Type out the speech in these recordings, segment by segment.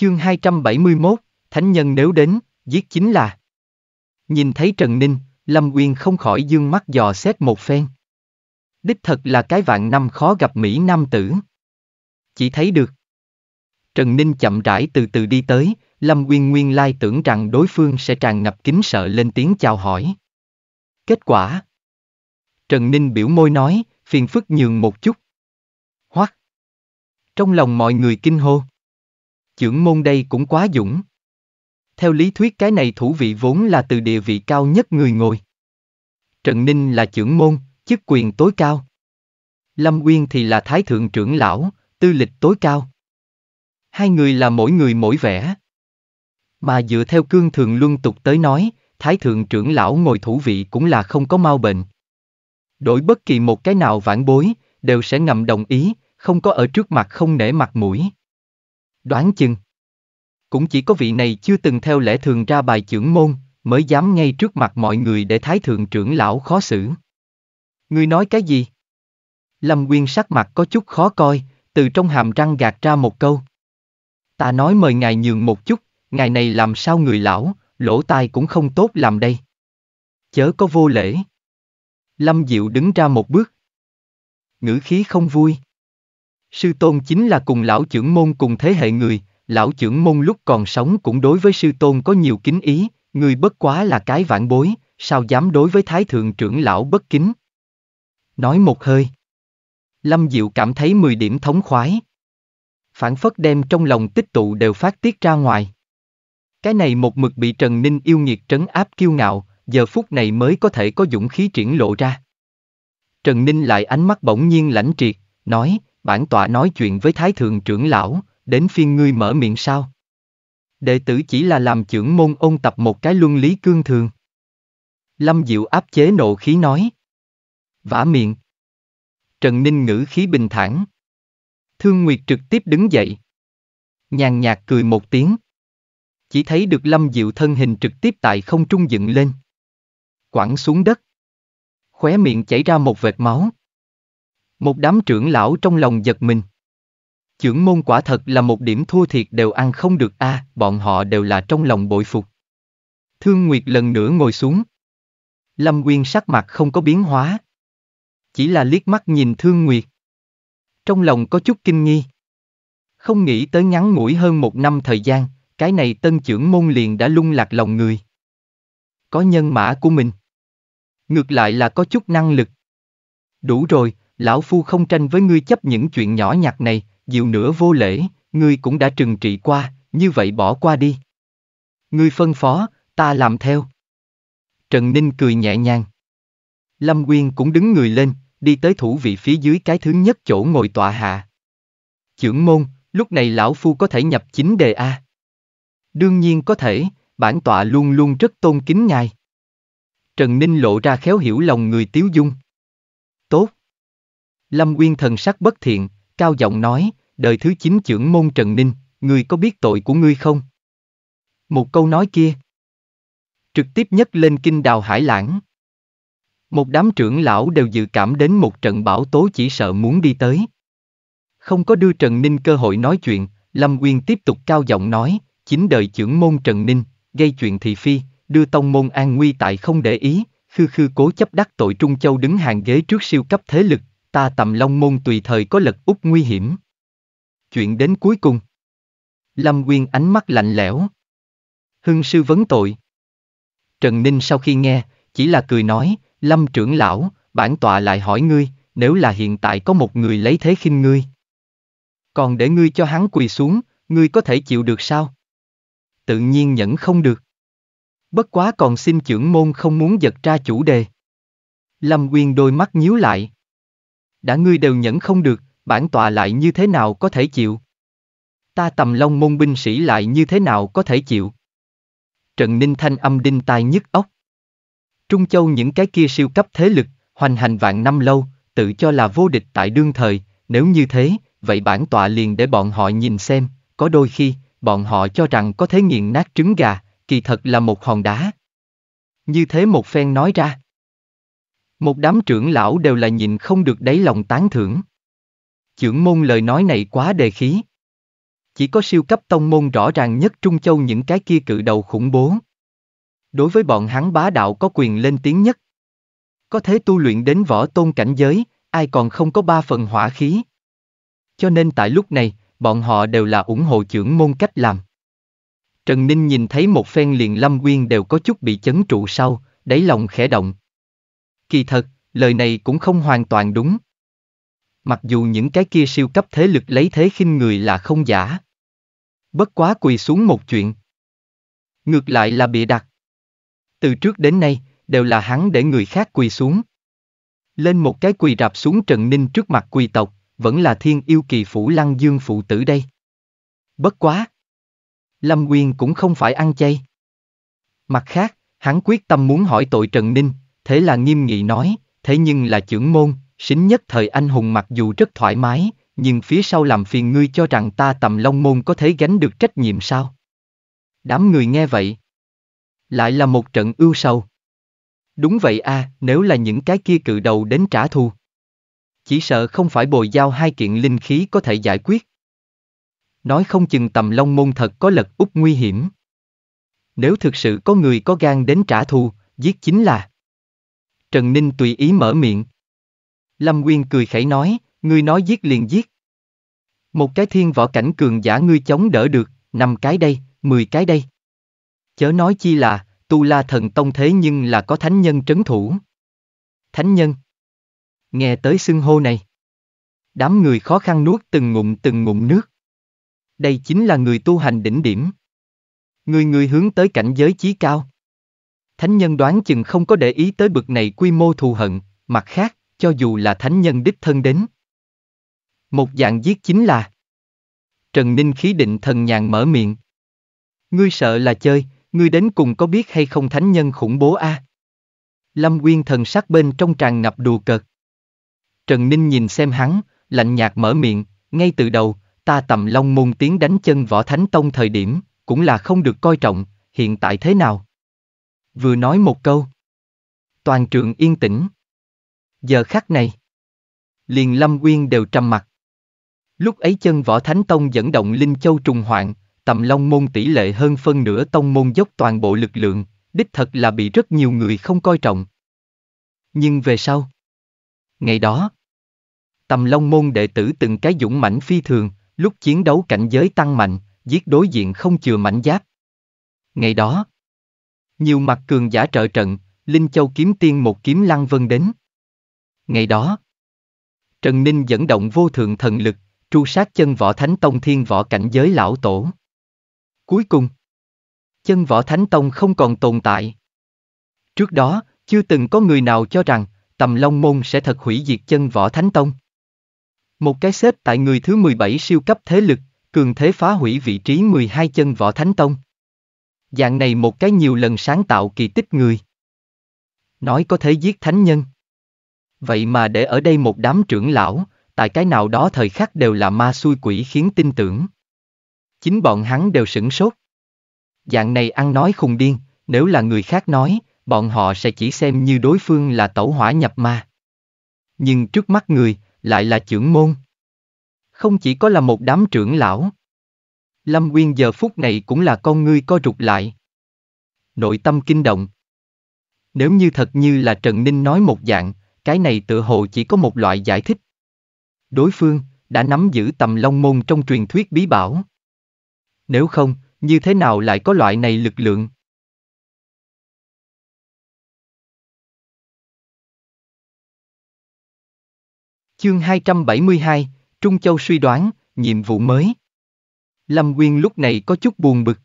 Chương 271, Thánh nhân nếu đến, giết chính là. Nhìn thấy Trần Ninh, Lâm Uyên không khỏi dương mắt dò xét một phen. Đích thật là cái vạn năm khó gặp Mỹ Nam tử. Chỉ thấy được. Trần Ninh chậm rãi từ từ đi tới, Lâm Uyên nguyên lai tưởng rằng đối phương sẽ tràn ngập kính sợ lên tiếng chào hỏi. Kết quả Trần Ninh biểu môi nói, phiền phức nhường một chút. Hoắc Trong lòng mọi người kinh hô. Chưởng môn đây cũng quá dũng. Theo lý thuyết cái này thủ vị vốn là từ địa vị cao nhất người ngồi. Trần Ninh là chưởng môn, chức quyền tối cao. Lâm Uyên thì là thái thượng trưởng lão, tư lịch tối cao. Hai người là mỗi người mỗi vẻ. Mà dựa theo cương thường luân tục tới nói, thái thượng trưởng lão ngồi thủ vị cũng là không có mau bệnh. Đổi bất kỳ một cái nào vãn bối, đều sẽ ngầm đồng ý, không có ở trước mặt không nể mặt mũi đoán chừng. Cũng chỉ có vị này chưa từng theo lẽ thường ra bài trưởng môn, mới dám ngay trước mặt mọi người để thái thượng trưởng lão khó xử. Ngươi nói cái gì? Lâm nguyên sắc mặt có chút khó coi, từ trong hàm răng gạt ra một câu. Ta nói mời ngài nhường một chút, ngài này làm sao người lão, lỗ tai cũng không tốt làm đây. Chớ có vô lễ. Lâm Diệu đứng ra một bước. Ngữ khí không vui. Sư tôn chính là cùng lão trưởng môn cùng thế hệ người, lão trưởng môn lúc còn sống cũng đối với sư tôn có nhiều kính ý, người bất quá là cái vãn bối, sao dám đối với thái thượng trưởng lão bất kính. Nói một hơi. Lâm Diệu cảm thấy 10 điểm thống khoái. Phản phất đem trong lòng tích tụ đều phát tiết ra ngoài. Cái này một mực bị Trần Ninh yêu nghiệt trấn áp kiêu ngạo, giờ phút này mới có thể có dũng khí triển lộ ra. Trần Ninh lại ánh mắt bỗng nhiên lãnh triệt, nói, bản tọa nói chuyện với thái thượng trưởng lão, đến phiên ngươi mở miệng sao? Đệ tử chỉ là làm trưởng môn ôn tập một cái luân lý cương thường. Lâm Diệu áp chế nộ khí nói. Vả miệng. Trần Ninh ngữ khí bình thản. Thương Nguyệt trực tiếp đứng dậy. Nhàn nhạt cười một tiếng. Chỉ thấy được Lâm Diệu thân hình trực tiếp tại không trung dựng lên. Quẳng xuống đất. Khóe miệng chảy ra một vệt máu. Một đám trưởng lão trong lòng giật mình. trưởng môn quả thật là một điểm thua thiệt đều ăn không được a, à, bọn họ đều là trong lòng bội phục. Thương Nguyệt lần nữa ngồi xuống. Lâm Nguyên sắc mặt không có biến hóa. Chỉ là liếc mắt nhìn Thương Nguyệt. Trong lòng có chút kinh nghi. Không nghĩ tới ngắn ngủi hơn một năm thời gian, cái này tân trưởng môn liền đã lung lạc lòng người. Có nhân mã của mình. Ngược lại là có chút năng lực. Đủ rồi, Lão Phu không tranh với ngươi chấp những chuyện nhỏ nhặt này, dịu nữa vô lễ, ngươi cũng đã trừng trị qua, như vậy bỏ qua đi. Ngươi phân phó, ta làm theo. Trần Ninh cười nhẹ nhàng. Lâm Quyên cũng đứng người lên, đi tới thủ vị phía dưới cái thứ nhất chỗ ngồi tọa hạ. Chưởng môn, lúc này lão phu có thể nhập chính đề A. Đương nhiên có thể, bản tọa luôn luôn rất tôn kính ngài. Trần Ninh lộ ra khéo hiểu lòng người tiếu dung. Lâm Uyên thần sắc bất thiện, cao giọng nói, đời thứ chín trưởng môn Trần Ninh, ngươi có biết tội của ngươi không? Một câu nói kia. Trực tiếp nhất lên kinh đào hải lãng. Một đám trưởng lão đều dự cảm đến một trận bão tố chỉ sợ muốn đi tới. Không có đưa Trần Ninh cơ hội nói chuyện, Lâm Quyên tiếp tục cao giọng nói, chính đời trưởng môn Trần Ninh, gây chuyện thị phi, đưa tông môn an nguy tại không để ý, khư khư cố chấp đắc tội Trung Châu đứng hàng ghế trước siêu cấp thế lực, ta tầm long môn tùy thời có lật út nguy hiểm. Chuyện đến cuối cùng. Lâm Quyên ánh mắt lạnh lẽo. Hưng sư vấn tội. Trần Ninh sau khi nghe, chỉ là cười nói, Lâm trưởng lão, bản tọa lại hỏi ngươi, nếu là hiện tại có một người lấy thế khinh ngươi. Còn để ngươi cho hắn quỳ xuống, ngươi có thể chịu được sao? Tự nhiên nhẫn không được. Bất quá còn xin trưởng môn không muốn giật ra chủ đề. Lâm Quyên đôi mắt nhíu lại đã ngươi đều nhẫn không được, bản tọa lại như thế nào có thể chịu? Ta tầm long môn binh sĩ lại như thế nào có thể chịu? Trần Ninh Thanh âm đinh tai nhức ốc, Trung Châu những cái kia siêu cấp thế lực, hoành hành vạn năm lâu, tự cho là vô địch tại đương thời, nếu như thế, vậy bản tọa liền để bọn họ nhìn xem, có đôi khi, bọn họ cho rằng có thế nghiền nát trứng gà, kỳ thật là một hòn đá. Như thế một phen nói ra. Một đám trưởng lão đều là nhìn không được đáy lòng tán thưởng. Chưởng môn lời nói này quá đề khí. Chỉ có siêu cấp tông môn rõ ràng nhất Trung Châu những cái kia cự đầu khủng bố. Đối với bọn hắn bá đạo có quyền lên tiếng nhất. Có thế tu luyện đến võ tôn cảnh giới, ai còn không có ba phần hỏa khí. Cho nên tại lúc này, bọn họ đều là ủng hộ trưởng môn cách làm. Trần Ninh nhìn thấy một phen liền Lâm Quyên đều có chút bị chấn trụ sau, đáy lòng khẽ động, Kỳ thật, lời này cũng không hoàn toàn đúng. Mặc dù những cái kia siêu cấp thế lực lấy thế khinh người là không giả. Bất quá quỳ xuống một chuyện. Ngược lại là bịa đặt. Từ trước đến nay, đều là hắn để người khác quỳ xuống. Lên một cái quỳ rạp xuống Trần Ninh trước mặt quỳ tộc, vẫn là thiên yêu kỳ phủ lăng dương phụ tử đây. Bất quá. Lâm Nguyên cũng không phải ăn chay. Mặt khác, hắn quyết tâm muốn hỏi tội Trần Ninh, thế là nghiêm nghị nói, thế nhưng là trưởng môn, xính nhất thời anh hùng mặc dù rất thoải mái, nhưng phía sau làm phiền ngươi cho rằng ta tầm long môn có thể gánh được trách nhiệm sao? Đám người nghe vậy. Lại là một trận ưu sầu. Đúng vậy a, à, nếu là những cái kia cự đầu đến trả thù. Chỉ sợ không phải bồi giao hai kiện linh khí có thể giải quyết. Nói không chừng tầm long môn thật có lật úp nguy hiểm. Nếu thực sự có người có gan đến trả thù, giết chính là Trần Ninh tùy ý mở miệng. Lâm Nguyên cười khẩy nói, ngươi nói giết liền giết. Một cái thiên võ cảnh cường giả ngươi chống đỡ được, năm cái đây, mười cái đây. Chớ nói chi là, tu la thần tông thế nhưng là có thánh nhân trấn thủ. Thánh nhân. Nghe tới xưng hô này. Đám người khó khăn nuốt từng ngụm từng ngụm nước. Đây chính là người tu hành đỉnh điểm. Người người hướng tới cảnh giới chí cao, thánh nhân đoán chừng không có để ý tới bực này quy mô thù hận, mặt khác, cho dù là thánh nhân đích thân đến. Một dạng giết chính là Trần Ninh khí định thần nhàn mở miệng. Ngươi sợ là chơi, ngươi đến cùng có biết hay không thánh nhân khủng bố a? À? Lâm Quyên thần sắc bên trong tràn ngập đùa cợt. Trần Ninh nhìn xem hắn, lạnh nhạt mở miệng, ngay từ đầu, ta tầm long môn tiếng đánh chân võ thánh tông thời điểm, cũng là không được coi trọng, hiện tại thế nào? Vừa nói một câu. Toàn trường yên tĩnh. Giờ khắc này. Liền Lâm Quyên đều trầm mặt. Lúc ấy chân võ Thánh Tông dẫn động Linh Châu trùng hoạn, tầm long môn tỷ lệ hơn phân nửa tông môn dốc toàn bộ lực lượng, đích thật là bị rất nhiều người không coi trọng. Nhưng về sau? Ngày đó, tầm long môn đệ tử từng cái dũng mãnh phi thường, lúc chiến đấu cảnh giới tăng mạnh, giết đối diện không chừa mảnh giáp. Ngày đó, nhiều mặt cường giả trợ trận, Linh Châu kiếm tiên một kiếm lăng vân đến. Ngày đó, Trần Ninh dẫn động vô thượng thần lực, tru sát chân võ thánh tông thiên võ cảnh giới lão tổ. Cuối cùng, chân võ thánh tông không còn tồn tại. Trước đó, chưa từng có người nào cho rằng, tầm long môn sẽ thật hủy diệt chân võ thánh tông. Một cái xếp tại người thứ 17 siêu cấp thế lực, cường thế phá hủy vị trí 12 chân võ thánh tông. Dạng này một cái nhiều lần sáng tạo kỳ tích người. Nói có thể giết thánh nhân. Vậy mà để ở đây một đám trưởng lão, tại cái nào đó thời khắc đều là ma xui quỷ khiến tin tưởng. Chính bọn hắn đều sửng sốt. Dạng này ăn nói khùng điên, nếu là người khác nói, bọn họ sẽ chỉ xem như đối phương là tẩu hỏa nhập ma. Nhưng trước mắt người, lại là trưởng môn. Không chỉ có là một đám trưởng lão, Lâm Nguyên giờ phút này cũng là con ngươi co rụt lại. Nội tâm kinh động. Nếu như thật như là Trần Ninh nói một dạng, cái này tự hồ chỉ có một loại giải thích. Đối phương đã nắm giữ tầm long môn trong truyền thuyết bí bảo. Nếu không, như thế nào lại có loại này lực lượng? Chương 272, Trung Châu suy đoán, nhiệm vụ mới Lâm Nguyên lúc này có chút buồn bực.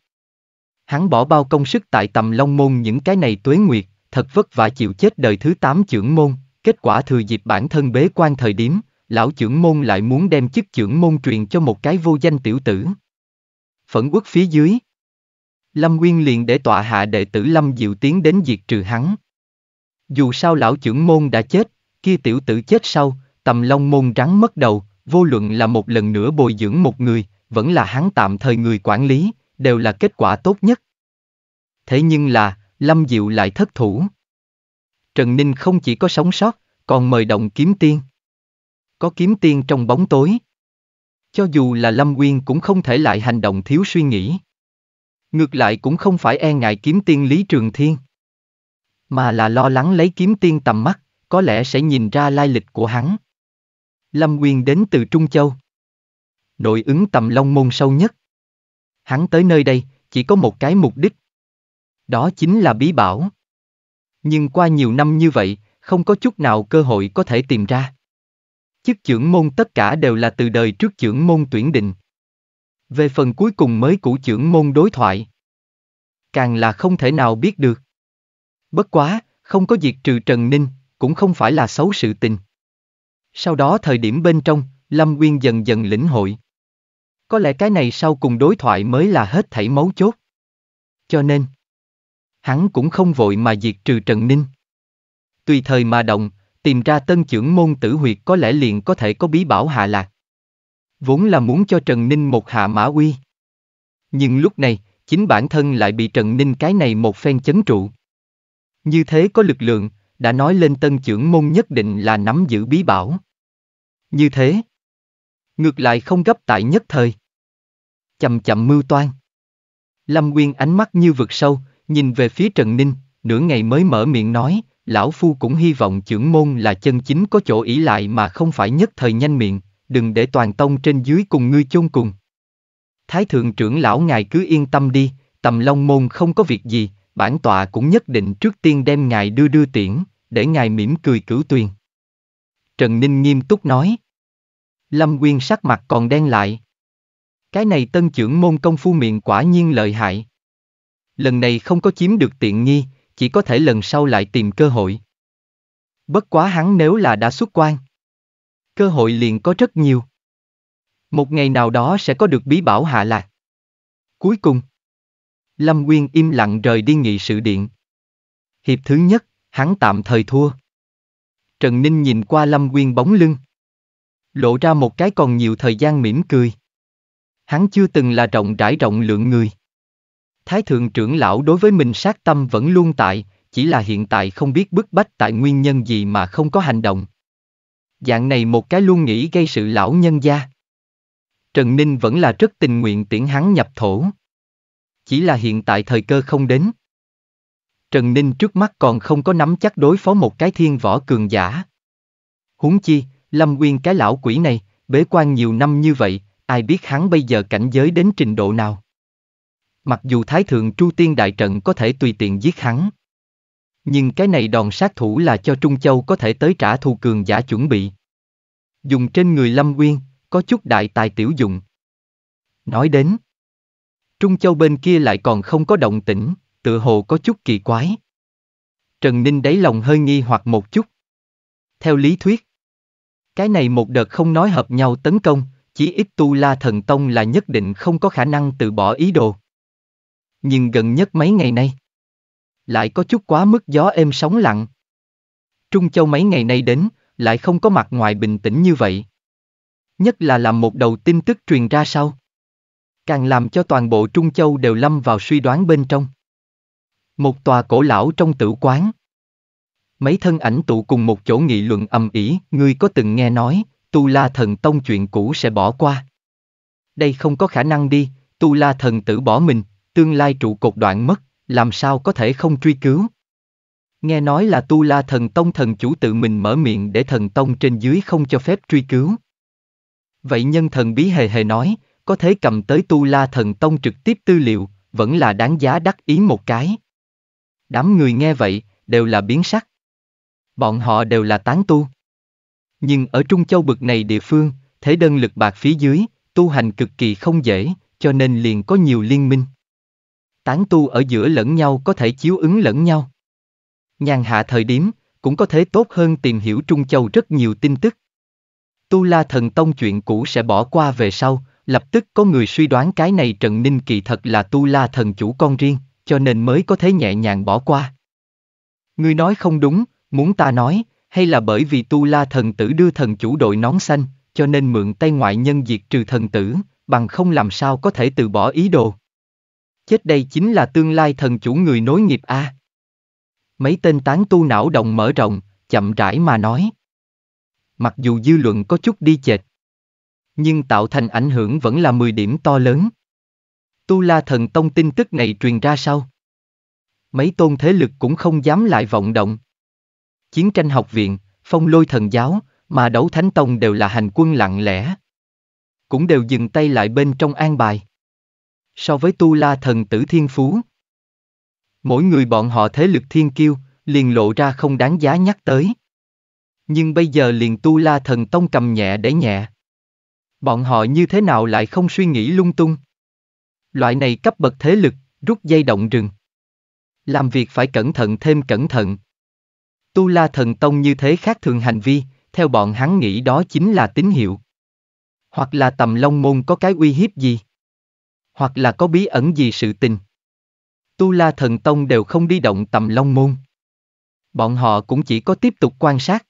Hắn bỏ bao công sức tại tầm long môn những cái này tuế nguyệt, thật vất vả chịu chết đời thứ tám trưởng môn, kết quả thừa dịp bản thân bế quan thời điểm, lão trưởng môn lại muốn đem chức trưởng môn truyền cho một cái vô danh tiểu tử. Phẫn quốc phía dưới. Lâm Nguyên liền để tọa hạ đệ tử Lâm Diệu tiến đến diệt trừ hắn. Dù sao lão trưởng môn đã chết, kia tiểu tử chết sau, tầm long môn rắn mất đầu, vô luận là một lần nữa bồi dưỡng một người, vẫn là hắn tạm thời người quản lý, đều là kết quả tốt nhất. Thế nhưng là, Lâm Diệu lại thất thủ. Trần Ninh không chỉ có sống sót, còn mời động kiếm tiên. Có kiếm tiên trong bóng tối. Cho dù là Lâm Nguyên cũng không thể lại hành động thiếu suy nghĩ. Ngược lại cũng không phải e ngại kiếm tiên Lý Trường Thiên. Mà là lo lắng lấy kiếm tiên tầm mắt, có lẽ sẽ nhìn ra lai lịch của hắn. Lâm Nguyên đến từ Trung Châu nội ứng tầm long môn sâu nhất. Hắn tới nơi đây, chỉ có một cái mục đích. Đó chính là bí bảo. Nhưng qua nhiều năm như vậy, không có chút nào cơ hội có thể tìm ra. Chức trưởng môn tất cả đều là từ đời trước trưởng môn tuyển định. Về phần cuối cùng mới của trưởng môn đối thoại. Càng là không thể nào biết được. Bất quá, không có việc trừ Trần Ninh, cũng không phải là xấu sự tình. Sau đó thời điểm bên trong, Lâm Nguyên dần dần lĩnh hội. Có lẽ cái này sau cùng đối thoại mới là hết thảy mấu chốt. Cho nên, hắn cũng không vội mà diệt trừ Trần Ninh. Tùy thời mà động, tìm ra tân trưởng môn tử huyệt có lẽ liền có thể có bí bảo hạ lạc. Vốn là muốn cho Trần Ninh một hạ mã uy. Nhưng lúc này, chính bản thân lại bị Trần Ninh cái này một phen chấn trụ. Như thế có lực lượng, đã nói lên tân trưởng môn nhất định là nắm giữ bí bảo. Như thế, Ngược lại không gấp tại nhất thời. Chậm chậm mưu toan. Lâm Nguyên ánh mắt như vực sâu, nhìn về phía Trần Ninh, nửa ngày mới mở miệng nói, lão phu cũng hy vọng trưởng môn là chân chính có chỗ ý lại mà không phải nhất thời nhanh miệng, đừng để toàn tông trên dưới cùng ngươi chôn cùng. Thái thượng trưởng lão ngài cứ yên tâm đi, tầm long môn không có việc gì, bản tọa cũng nhất định trước tiên đem ngài đưa đưa tiễn, để ngài mỉm cười cửu tuyền. Trần Ninh nghiêm túc nói. Lâm Quyên sắc mặt còn đen lại. Cái này tân trưởng môn công phu miệng quả nhiên lợi hại. Lần này không có chiếm được tiện nghi, chỉ có thể lần sau lại tìm cơ hội. Bất quá hắn nếu là đã xuất quan. Cơ hội liền có rất nhiều. Một ngày nào đó sẽ có được bí bảo hạ lạc. Cuối cùng, Lâm Quyên im lặng rời đi nghị sự điện. Hiệp thứ nhất, hắn tạm thời thua. Trần Ninh nhìn qua Lâm Quyên bóng lưng lộ ra một cái còn nhiều thời gian mỉm cười. Hắn chưa từng là rộng rãi rộng lượng người. Thái thượng trưởng lão đối với mình sát tâm vẫn luôn tại, chỉ là hiện tại không biết bức bách tại nguyên nhân gì mà không có hành động. Dạng này một cái luôn nghĩ gây sự lão nhân gia. Trần Ninh vẫn là rất tình nguyện tiễn hắn nhập thổ. Chỉ là hiện tại thời cơ không đến. Trần Ninh trước mắt còn không có nắm chắc đối phó một cái thiên võ cường giả. Huống chi, Lâm Quyên cái lão quỷ này, bế quan nhiều năm như vậy, ai biết hắn bây giờ cảnh giới đến trình độ nào. Mặc dù Thái Thượng Chu Tiên Đại Trận có thể tùy tiện giết hắn. Nhưng cái này đòn sát thủ là cho Trung Châu có thể tới trả thù cường giả chuẩn bị. Dùng trên người Lâm Quyên, có chút đại tài tiểu dụng. Nói đến, Trung Châu bên kia lại còn không có động tĩnh, tự hồ có chút kỳ quái. Trần Ninh đáy lòng hơi nghi hoặc một chút. Theo lý thuyết, cái này một đợt không nói hợp nhau tấn công, chỉ ít tu la thần tông là nhất định không có khả năng từ bỏ ý đồ. Nhưng gần nhất mấy ngày nay, lại có chút quá mức gió êm sóng lặng. Trung Châu mấy ngày nay đến, lại không có mặt ngoài bình tĩnh như vậy. Nhất là làm một đầu tin tức truyền ra sau. Càng làm cho toàn bộ Trung Châu đều lâm vào suy đoán bên trong. Một tòa cổ lão trong tử quán. Mấy thân ảnh tụ cùng một chỗ nghị luận ầm ĩ, ngươi có từng nghe nói, Tu La Thần Tông chuyện cũ sẽ bỏ qua. Đây không có khả năng đi, Tu La Thần tử bỏ mình, tương lai trụ cột đoạn mất, làm sao có thể không truy cứu. Nghe nói là Tu La Thần Tông thần chủ tự mình mở miệng để thần tông trên dưới không cho phép truy cứu. Vậy nhân thần bí hề hề nói, có thể cầm tới Tu La Thần Tông trực tiếp tư liệu, vẫn là đáng giá đắc ý một cái. Đám người nghe vậy, đều là biến sắc. Bọn họ đều là tán tu. Nhưng ở Trung Châu bực này địa phương, thế đơn lực bạc phía dưới, tu hành cực kỳ không dễ, cho nên liền có nhiều liên minh. Tán tu ở giữa lẫn nhau có thể chiếu ứng lẫn nhau. Nhàn hạ thời điểm, cũng có thể tốt hơn tìm hiểu Trung Châu rất nhiều tin tức. Tu La Thần Tông chuyện cũ sẽ bỏ qua về sau, lập tức có người suy đoán cái này Trần Ninh kỳ thật là Tu La Thần chủ con riêng, cho nên mới có thể nhẹ nhàng bỏ qua. người nói không đúng, Muốn ta nói, hay là bởi vì tu la thần tử đưa thần chủ đội nón xanh, cho nên mượn tay ngoại nhân diệt trừ thần tử, bằng không làm sao có thể từ bỏ ý đồ. Chết đây chính là tương lai thần chủ người nối nghiệp A. Mấy tên tán tu não động mở rộng, chậm rãi mà nói. Mặc dù dư luận có chút đi chệch, nhưng tạo thành ảnh hưởng vẫn là 10 điểm to lớn. Tu La Thần Tông tin tức này truyền ra sau. Mấy tôn thế lực cũng không dám lại vọng động chiến tranh học viện, phong lôi thần giáo, mà đấu thánh tông đều là hành quân lặng lẽ. Cũng đều dừng tay lại bên trong an bài. So với tu la thần tử thiên phú. Mỗi người bọn họ thế lực thiên kiêu, liền lộ ra không đáng giá nhắc tới. Nhưng bây giờ liền tu la thần tông cầm nhẹ để nhẹ. Bọn họ như thế nào lại không suy nghĩ lung tung? Loại này cấp bậc thế lực, rút dây động rừng. Làm việc phải cẩn thận thêm cẩn thận, Tu La Thần Tông như thế khác thường hành vi, theo bọn hắn nghĩ đó chính là tín hiệu. Hoặc là tầm long môn có cái uy hiếp gì? Hoặc là có bí ẩn gì sự tình? Tu La Thần Tông đều không đi động tầm long môn. Bọn họ cũng chỉ có tiếp tục quan sát.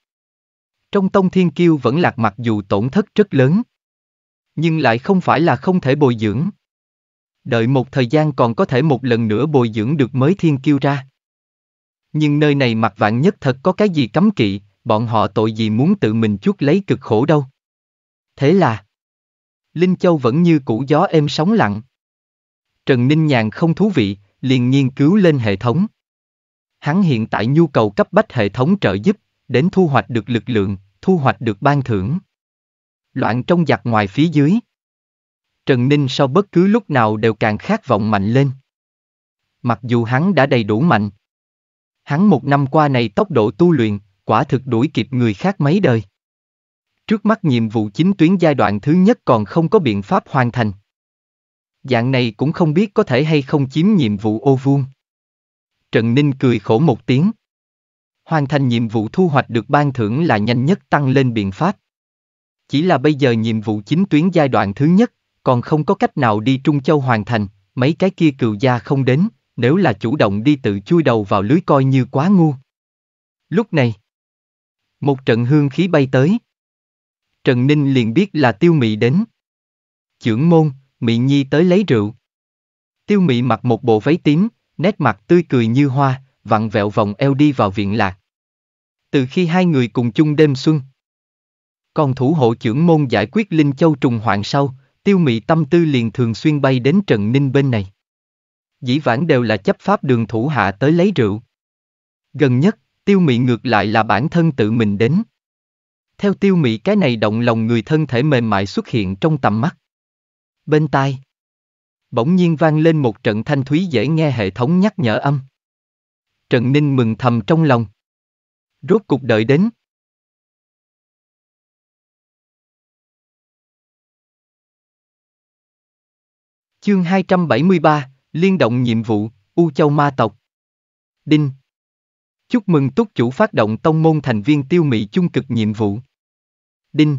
Trong tông thiên kiêu vẫn lạc mặc dù tổn thất rất lớn. Nhưng lại không phải là không thể bồi dưỡng. Đợi một thời gian còn có thể một lần nữa bồi dưỡng được mới thiên kiêu ra. Nhưng nơi này mặc vạn nhất thật có cái gì cấm kỵ, bọn họ tội gì muốn tự mình chuốc lấy cực khổ đâu. Thế là, Linh Châu vẫn như cũ gió êm sóng lặng. Trần Ninh Nhàn không thú vị, liền nghiên cứu lên hệ thống. Hắn hiện tại nhu cầu cấp bách hệ thống trợ giúp, đến thu hoạch được lực lượng, thu hoạch được ban thưởng. Loạn trong giặc ngoài phía dưới. Trần Ninh sau bất cứ lúc nào đều càng khát vọng mạnh lên. Mặc dù hắn đã đầy đủ mạnh, Hắn một năm qua này tốc độ tu luyện, quả thực đuổi kịp người khác mấy đời. Trước mắt nhiệm vụ chính tuyến giai đoạn thứ nhất còn không có biện pháp hoàn thành. Dạng này cũng không biết có thể hay không chiếm nhiệm vụ ô vuông. Trần Ninh cười khổ một tiếng. Hoàn thành nhiệm vụ thu hoạch được ban thưởng là nhanh nhất tăng lên biện pháp. Chỉ là bây giờ nhiệm vụ chính tuyến giai đoạn thứ nhất, còn không có cách nào đi Trung Châu hoàn thành, mấy cái kia cừu gia không đến nếu là chủ động đi tự chui đầu vào lưới coi như quá ngu. Lúc này, một trận hương khí bay tới. Trần Ninh liền biết là tiêu mị đến. Chưởng môn, mị nhi tới lấy rượu. Tiêu mị mặc một bộ váy tím, nét mặt tươi cười như hoa, vặn vẹo vòng eo đi vào viện lạc. Từ khi hai người cùng chung đêm xuân, còn thủ hộ trưởng môn giải quyết Linh Châu trùng hoạn sau, tiêu mị tâm tư liền thường xuyên bay đến Trần Ninh bên này dĩ vãng đều là chấp pháp đường thủ hạ tới lấy rượu. Gần nhất, tiêu mị ngược lại là bản thân tự mình đến. Theo tiêu mị cái này động lòng người thân thể mềm mại xuất hiện trong tầm mắt. Bên tai. Bỗng nhiên vang lên một trận thanh thúy dễ nghe hệ thống nhắc nhở âm. Trần Ninh mừng thầm trong lòng. Rốt cục đợi đến. Chương 273, Liên động nhiệm vụ, U Châu Ma Tộc. Đinh. Chúc mừng túc chủ phát động tông môn thành viên tiêu mị chung cực nhiệm vụ. Đinh.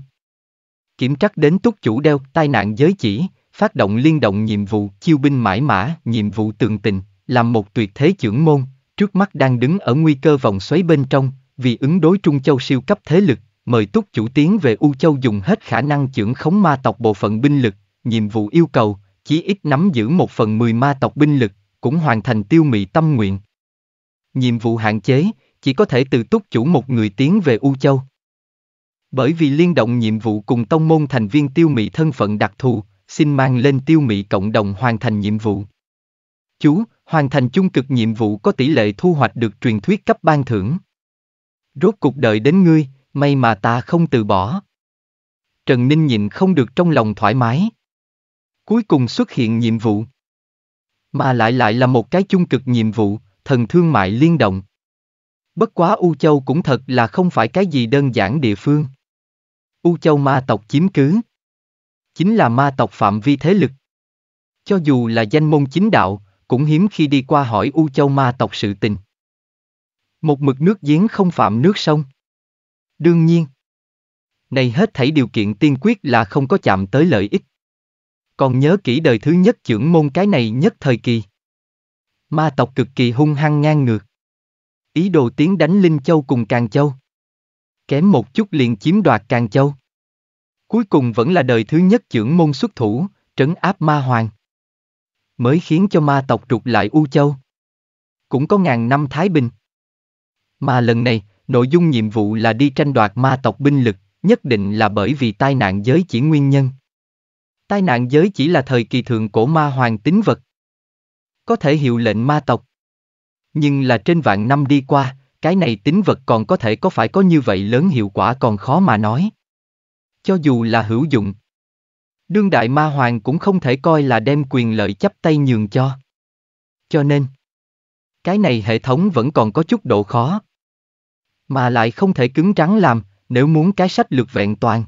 Kiểm trắc đến túc chủ đeo tai nạn giới chỉ, phát động liên động nhiệm vụ chiêu binh mãi mã, nhiệm vụ tường tình, làm một tuyệt thế trưởng môn, trước mắt đang đứng ở nguy cơ vòng xoáy bên trong, vì ứng đối Trung Châu siêu cấp thế lực, mời túc chủ tiến về U Châu dùng hết khả năng trưởng khống ma tộc bộ phận binh lực, nhiệm vụ yêu cầu, chí ít nắm giữ một phần mười ma tộc binh lực, cũng hoàn thành tiêu mị tâm nguyện. Nhiệm vụ hạn chế, chỉ có thể từ túc chủ một người tiến về U Châu. Bởi vì liên động nhiệm vụ cùng tông môn thành viên tiêu mị thân phận đặc thù, xin mang lên tiêu mị cộng đồng hoàn thành nhiệm vụ. Chú, hoàn thành chung cực nhiệm vụ có tỷ lệ thu hoạch được truyền thuyết cấp ban thưởng. Rốt cuộc đời đến ngươi, may mà ta không từ bỏ. Trần Ninh nhịn không được trong lòng thoải mái. Cuối cùng xuất hiện nhiệm vụ. Mà lại lại là một cái chung cực nhiệm vụ, thần thương mại liên động. Bất quá U Châu cũng thật là không phải cái gì đơn giản địa phương. U Châu ma tộc chiếm cứ. Chính là ma tộc phạm vi thế lực. Cho dù là danh môn chính đạo, cũng hiếm khi đi qua hỏi U Châu ma tộc sự tình. Một mực nước giếng không phạm nước sông. Đương nhiên. Này hết thảy điều kiện tiên quyết là không có chạm tới lợi ích còn nhớ kỹ đời thứ nhất trưởng môn cái này nhất thời kỳ. Ma tộc cực kỳ hung hăng ngang ngược. Ý đồ tiến đánh Linh Châu cùng Càng Châu. Kém một chút liền chiếm đoạt Càng Châu. Cuối cùng vẫn là đời thứ nhất trưởng môn xuất thủ, trấn áp ma hoàng. Mới khiến cho ma tộc trục lại U Châu. Cũng có ngàn năm Thái Bình. Mà lần này, nội dung nhiệm vụ là đi tranh đoạt ma tộc binh lực, nhất định là bởi vì tai nạn giới chỉ nguyên nhân. Tai nạn giới chỉ là thời kỳ thượng cổ ma hoàng tính vật. Có thể hiệu lệnh ma tộc. Nhưng là trên vạn năm đi qua, cái này tính vật còn có thể có phải có như vậy lớn hiệu quả còn khó mà nói. Cho dù là hữu dụng. Đương đại ma hoàng cũng không thể coi là đem quyền lợi chấp tay nhường cho. Cho nên, cái này hệ thống vẫn còn có chút độ khó. Mà lại không thể cứng trắng làm, nếu muốn cái sách lược vẹn toàn.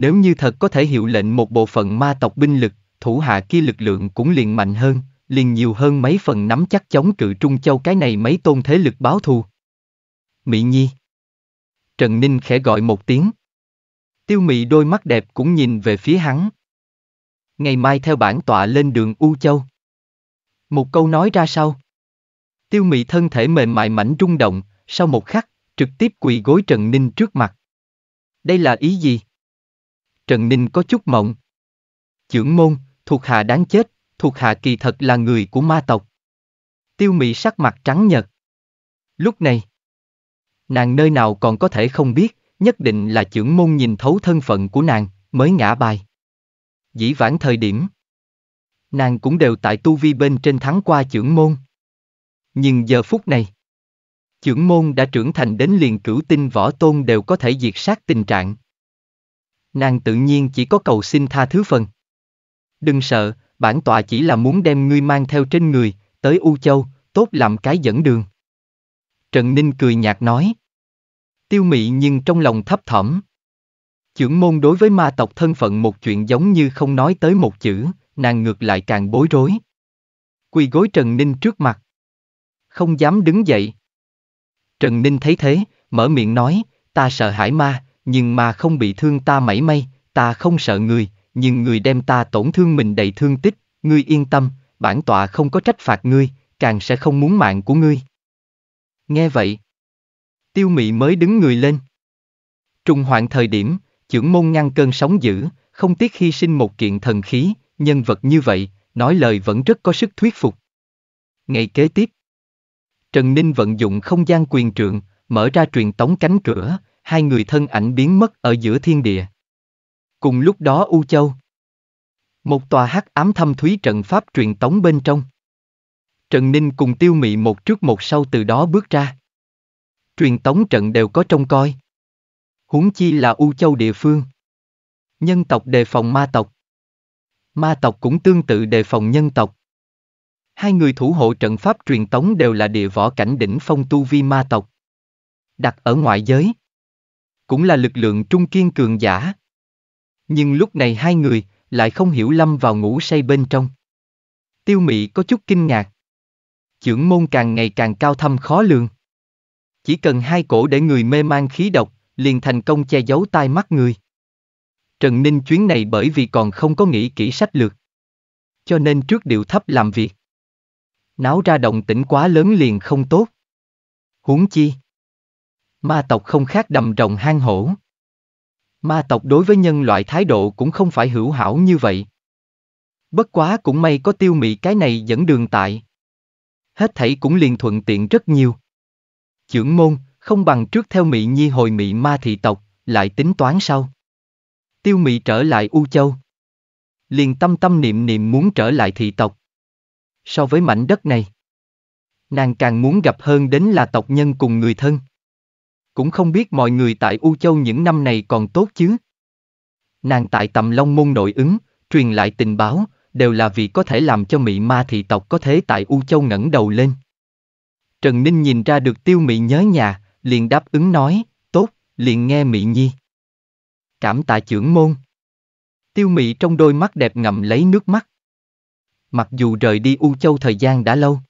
Nếu như thật có thể hiệu lệnh một bộ phận ma tộc binh lực, thủ hạ kia lực lượng cũng liền mạnh hơn, liền nhiều hơn mấy phần nắm chắc chống cự Trung Châu cái này mấy tôn thế lực báo thù. Mỹ Nhi Trần Ninh khẽ gọi một tiếng. Tiêu mỹ đôi mắt đẹp cũng nhìn về phía hắn. Ngày mai theo bản tọa lên đường U Châu. Một câu nói ra sau. Tiêu mỹ thân thể mềm mại mảnh rung động, sau một khắc, trực tiếp quỳ gối Trần Ninh trước mặt. Đây là ý gì? Trần Ninh có chút mộng. Chưởng môn, thuộc hạ đáng chết, thuộc hạ kỳ thật là người của ma tộc. Tiêu Mỹ sắc mặt trắng nhật. Lúc này, nàng nơi nào còn có thể không biết, nhất định là chưởng môn nhìn thấu thân phận của nàng, mới ngã bài. Dĩ vãng thời điểm, nàng cũng đều tại tu vi bên trên thắng qua chưởng môn. Nhưng giờ phút này, chưởng môn đã trưởng thành đến liền cửu tinh võ tôn đều có thể diệt sát tình trạng nàng tự nhiên chỉ có cầu xin tha thứ phần. Đừng sợ, bản tọa chỉ là muốn đem ngươi mang theo trên người, tới U Châu, tốt làm cái dẫn đường. Trần Ninh cười nhạt nói. Tiêu mị nhưng trong lòng thấp thỏm. Chưởng môn đối với ma tộc thân phận một chuyện giống như không nói tới một chữ, nàng ngược lại càng bối rối. Quỳ gối Trần Ninh trước mặt. Không dám đứng dậy. Trần Ninh thấy thế, mở miệng nói, ta sợ hãi ma, nhưng mà không bị thương ta mảy may, ta không sợ người, nhưng người đem ta tổn thương mình đầy thương tích, ngươi yên tâm, bản tọa không có trách phạt ngươi, càng sẽ không muốn mạng của ngươi. Nghe vậy, tiêu mị mới đứng người lên. Trùng hoạn thời điểm, trưởng môn ngăn cơn sóng dữ, không tiếc hy sinh một kiện thần khí, nhân vật như vậy, nói lời vẫn rất có sức thuyết phục. Ngày kế tiếp, Trần Ninh vận dụng không gian quyền trượng, mở ra truyền tống cánh cửa, hai người thân ảnh biến mất ở giữa thiên địa. Cùng lúc đó U Châu. Một tòa hắc ám thâm thúy trận pháp truyền tống bên trong. Trần Ninh cùng tiêu mị một trước một sau từ đó bước ra. Truyền tống trận đều có trông coi. Huống chi là U Châu địa phương. Nhân tộc đề phòng ma tộc. Ma tộc cũng tương tự đề phòng nhân tộc. Hai người thủ hộ trận pháp truyền tống đều là địa võ cảnh đỉnh phong tu vi ma tộc. Đặt ở ngoại giới cũng là lực lượng trung kiên cường giả. Nhưng lúc này hai người lại không hiểu lâm vào ngủ say bên trong. Tiêu mị có chút kinh ngạc. Chưởng môn càng ngày càng cao thâm khó lường. Chỉ cần hai cổ để người mê man khí độc, liền thành công che giấu tai mắt người. Trần Ninh chuyến này bởi vì còn không có nghĩ kỹ sách lược. Cho nên trước điệu thấp làm việc. Náo ra động tĩnh quá lớn liền không tốt. Huống chi. Ma tộc không khác đầm rồng hang hổ. Ma tộc đối với nhân loại thái độ cũng không phải hữu hảo như vậy. Bất quá cũng may có tiêu mị cái này dẫn đường tại. Hết thảy cũng liền thuận tiện rất nhiều. Chưởng môn, không bằng trước theo mị nhi hồi mị ma thị tộc, lại tính toán sau. Tiêu mị trở lại U Châu. Liền tâm tâm niệm niệm muốn trở lại thị tộc. So với mảnh đất này, nàng càng muốn gặp hơn đến là tộc nhân cùng người thân cũng không biết mọi người tại U Châu những năm này còn tốt chứ. Nàng tại tầm Long Môn nội ứng, truyền lại tình báo, đều là vì có thể làm cho Mỹ Ma thị tộc có thế tại U Châu ngẩng đầu lên. Trần Ninh nhìn ra được Tiêu Mỹ nhớ nhà, liền đáp ứng nói, tốt, liền nghe Mỹ Nhi. Cảm tạ trưởng môn. Tiêu Mỹ trong đôi mắt đẹp ngậm lấy nước mắt. Mặc dù rời đi U Châu thời gian đã lâu,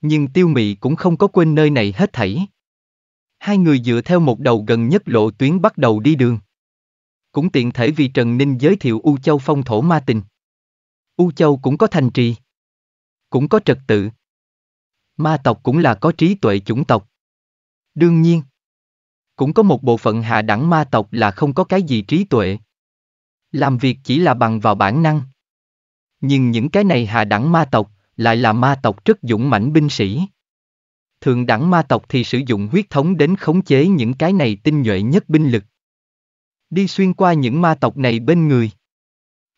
nhưng Tiêu Mỹ cũng không có quên nơi này hết thảy. Hai người dựa theo một đầu gần nhất lộ tuyến bắt đầu đi đường. Cũng tiện thể vì Trần Ninh giới thiệu U Châu phong thổ ma tình. U Châu cũng có thành trì. Cũng có trật tự. Ma tộc cũng là có trí tuệ chủng tộc. Đương nhiên, cũng có một bộ phận hạ đẳng ma tộc là không có cái gì trí tuệ. Làm việc chỉ là bằng vào bản năng. Nhưng những cái này hạ đẳng ma tộc lại là ma tộc rất dũng mãnh binh sĩ. Thượng đẳng ma tộc thì sử dụng huyết thống đến khống chế những cái này tinh nhuệ nhất binh lực. Đi xuyên qua những ma tộc này bên người.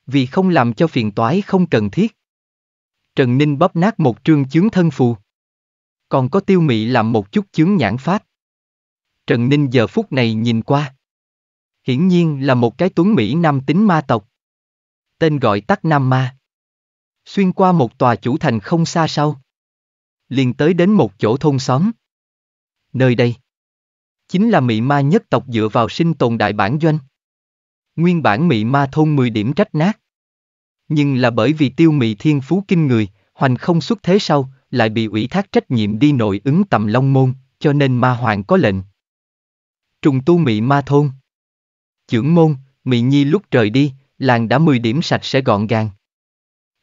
Vì không làm cho phiền toái không cần thiết. Trần Ninh bóp nát một trương chướng thân phù. Còn có tiêu mị làm một chút chướng nhãn phát Trần Ninh giờ phút này nhìn qua. Hiển nhiên là một cái tuấn Mỹ nam tính ma tộc. Tên gọi tắt Nam Ma. Xuyên qua một tòa chủ thành không xa sau liền tới đến một chỗ thôn xóm. Nơi đây chính là mị ma nhất tộc dựa vào sinh tồn đại bản doanh. Nguyên bản mị ma thôn 10 điểm trách nát. Nhưng là bởi vì tiêu mị thiên phú kinh người, hoành không xuất thế sau, lại bị ủy thác trách nhiệm đi nội ứng tầm long môn, cho nên ma hoàng có lệnh. Trùng tu mị ma thôn. Chưởng môn, mị nhi lúc trời đi, làng đã 10 điểm sạch sẽ gọn gàng.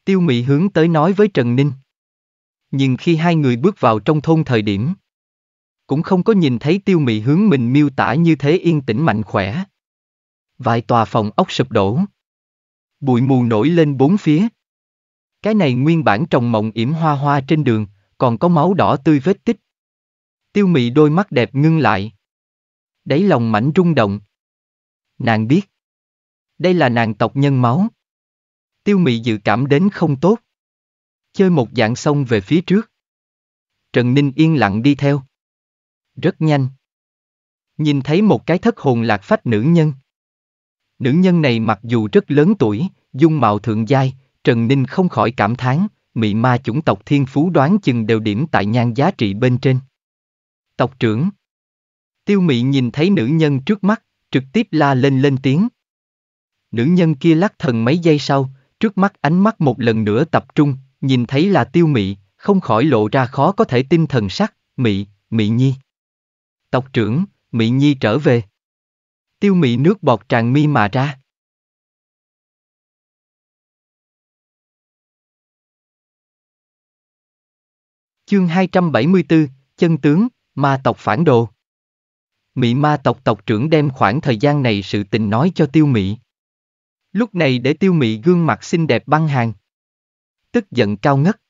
Tiêu mị hướng tới nói với Trần Ninh nhưng khi hai người bước vào trong thôn thời điểm, cũng không có nhìn thấy tiêu mị hướng mình miêu tả như thế yên tĩnh mạnh khỏe. Vài tòa phòng ốc sụp đổ. Bụi mù nổi lên bốn phía. Cái này nguyên bản trồng mộng yểm hoa hoa trên đường, còn có máu đỏ tươi vết tích. Tiêu mị đôi mắt đẹp ngưng lại. Đáy lòng mảnh rung động. Nàng biết. Đây là nàng tộc nhân máu. Tiêu mị dự cảm đến không tốt chơi một dạng sông về phía trước. Trần Ninh yên lặng đi theo. Rất nhanh. Nhìn thấy một cái thất hồn lạc phách nữ nhân. Nữ nhân này mặc dù rất lớn tuổi, dung mạo thượng giai, Trần Ninh không khỏi cảm thán, mị ma chủng tộc thiên phú đoán chừng đều điểm tại nhan giá trị bên trên. Tộc trưởng Tiêu mị nhìn thấy nữ nhân trước mắt, trực tiếp la lên lên tiếng. Nữ nhân kia lắc thần mấy giây sau, trước mắt ánh mắt một lần nữa tập trung, nhìn thấy là tiêu mị, không khỏi lộ ra khó có thể tin thần sắc, mị, mị nhi. Tộc trưởng, mị nhi trở về. Tiêu mị nước bọt tràn mi mà ra. Chương 274, Chân tướng, ma tộc phản đồ. Mị ma tộc tộc trưởng đem khoảng thời gian này sự tình nói cho tiêu mị. Lúc này để tiêu mị gương mặt xinh đẹp băng hàng tức giận cao ngất.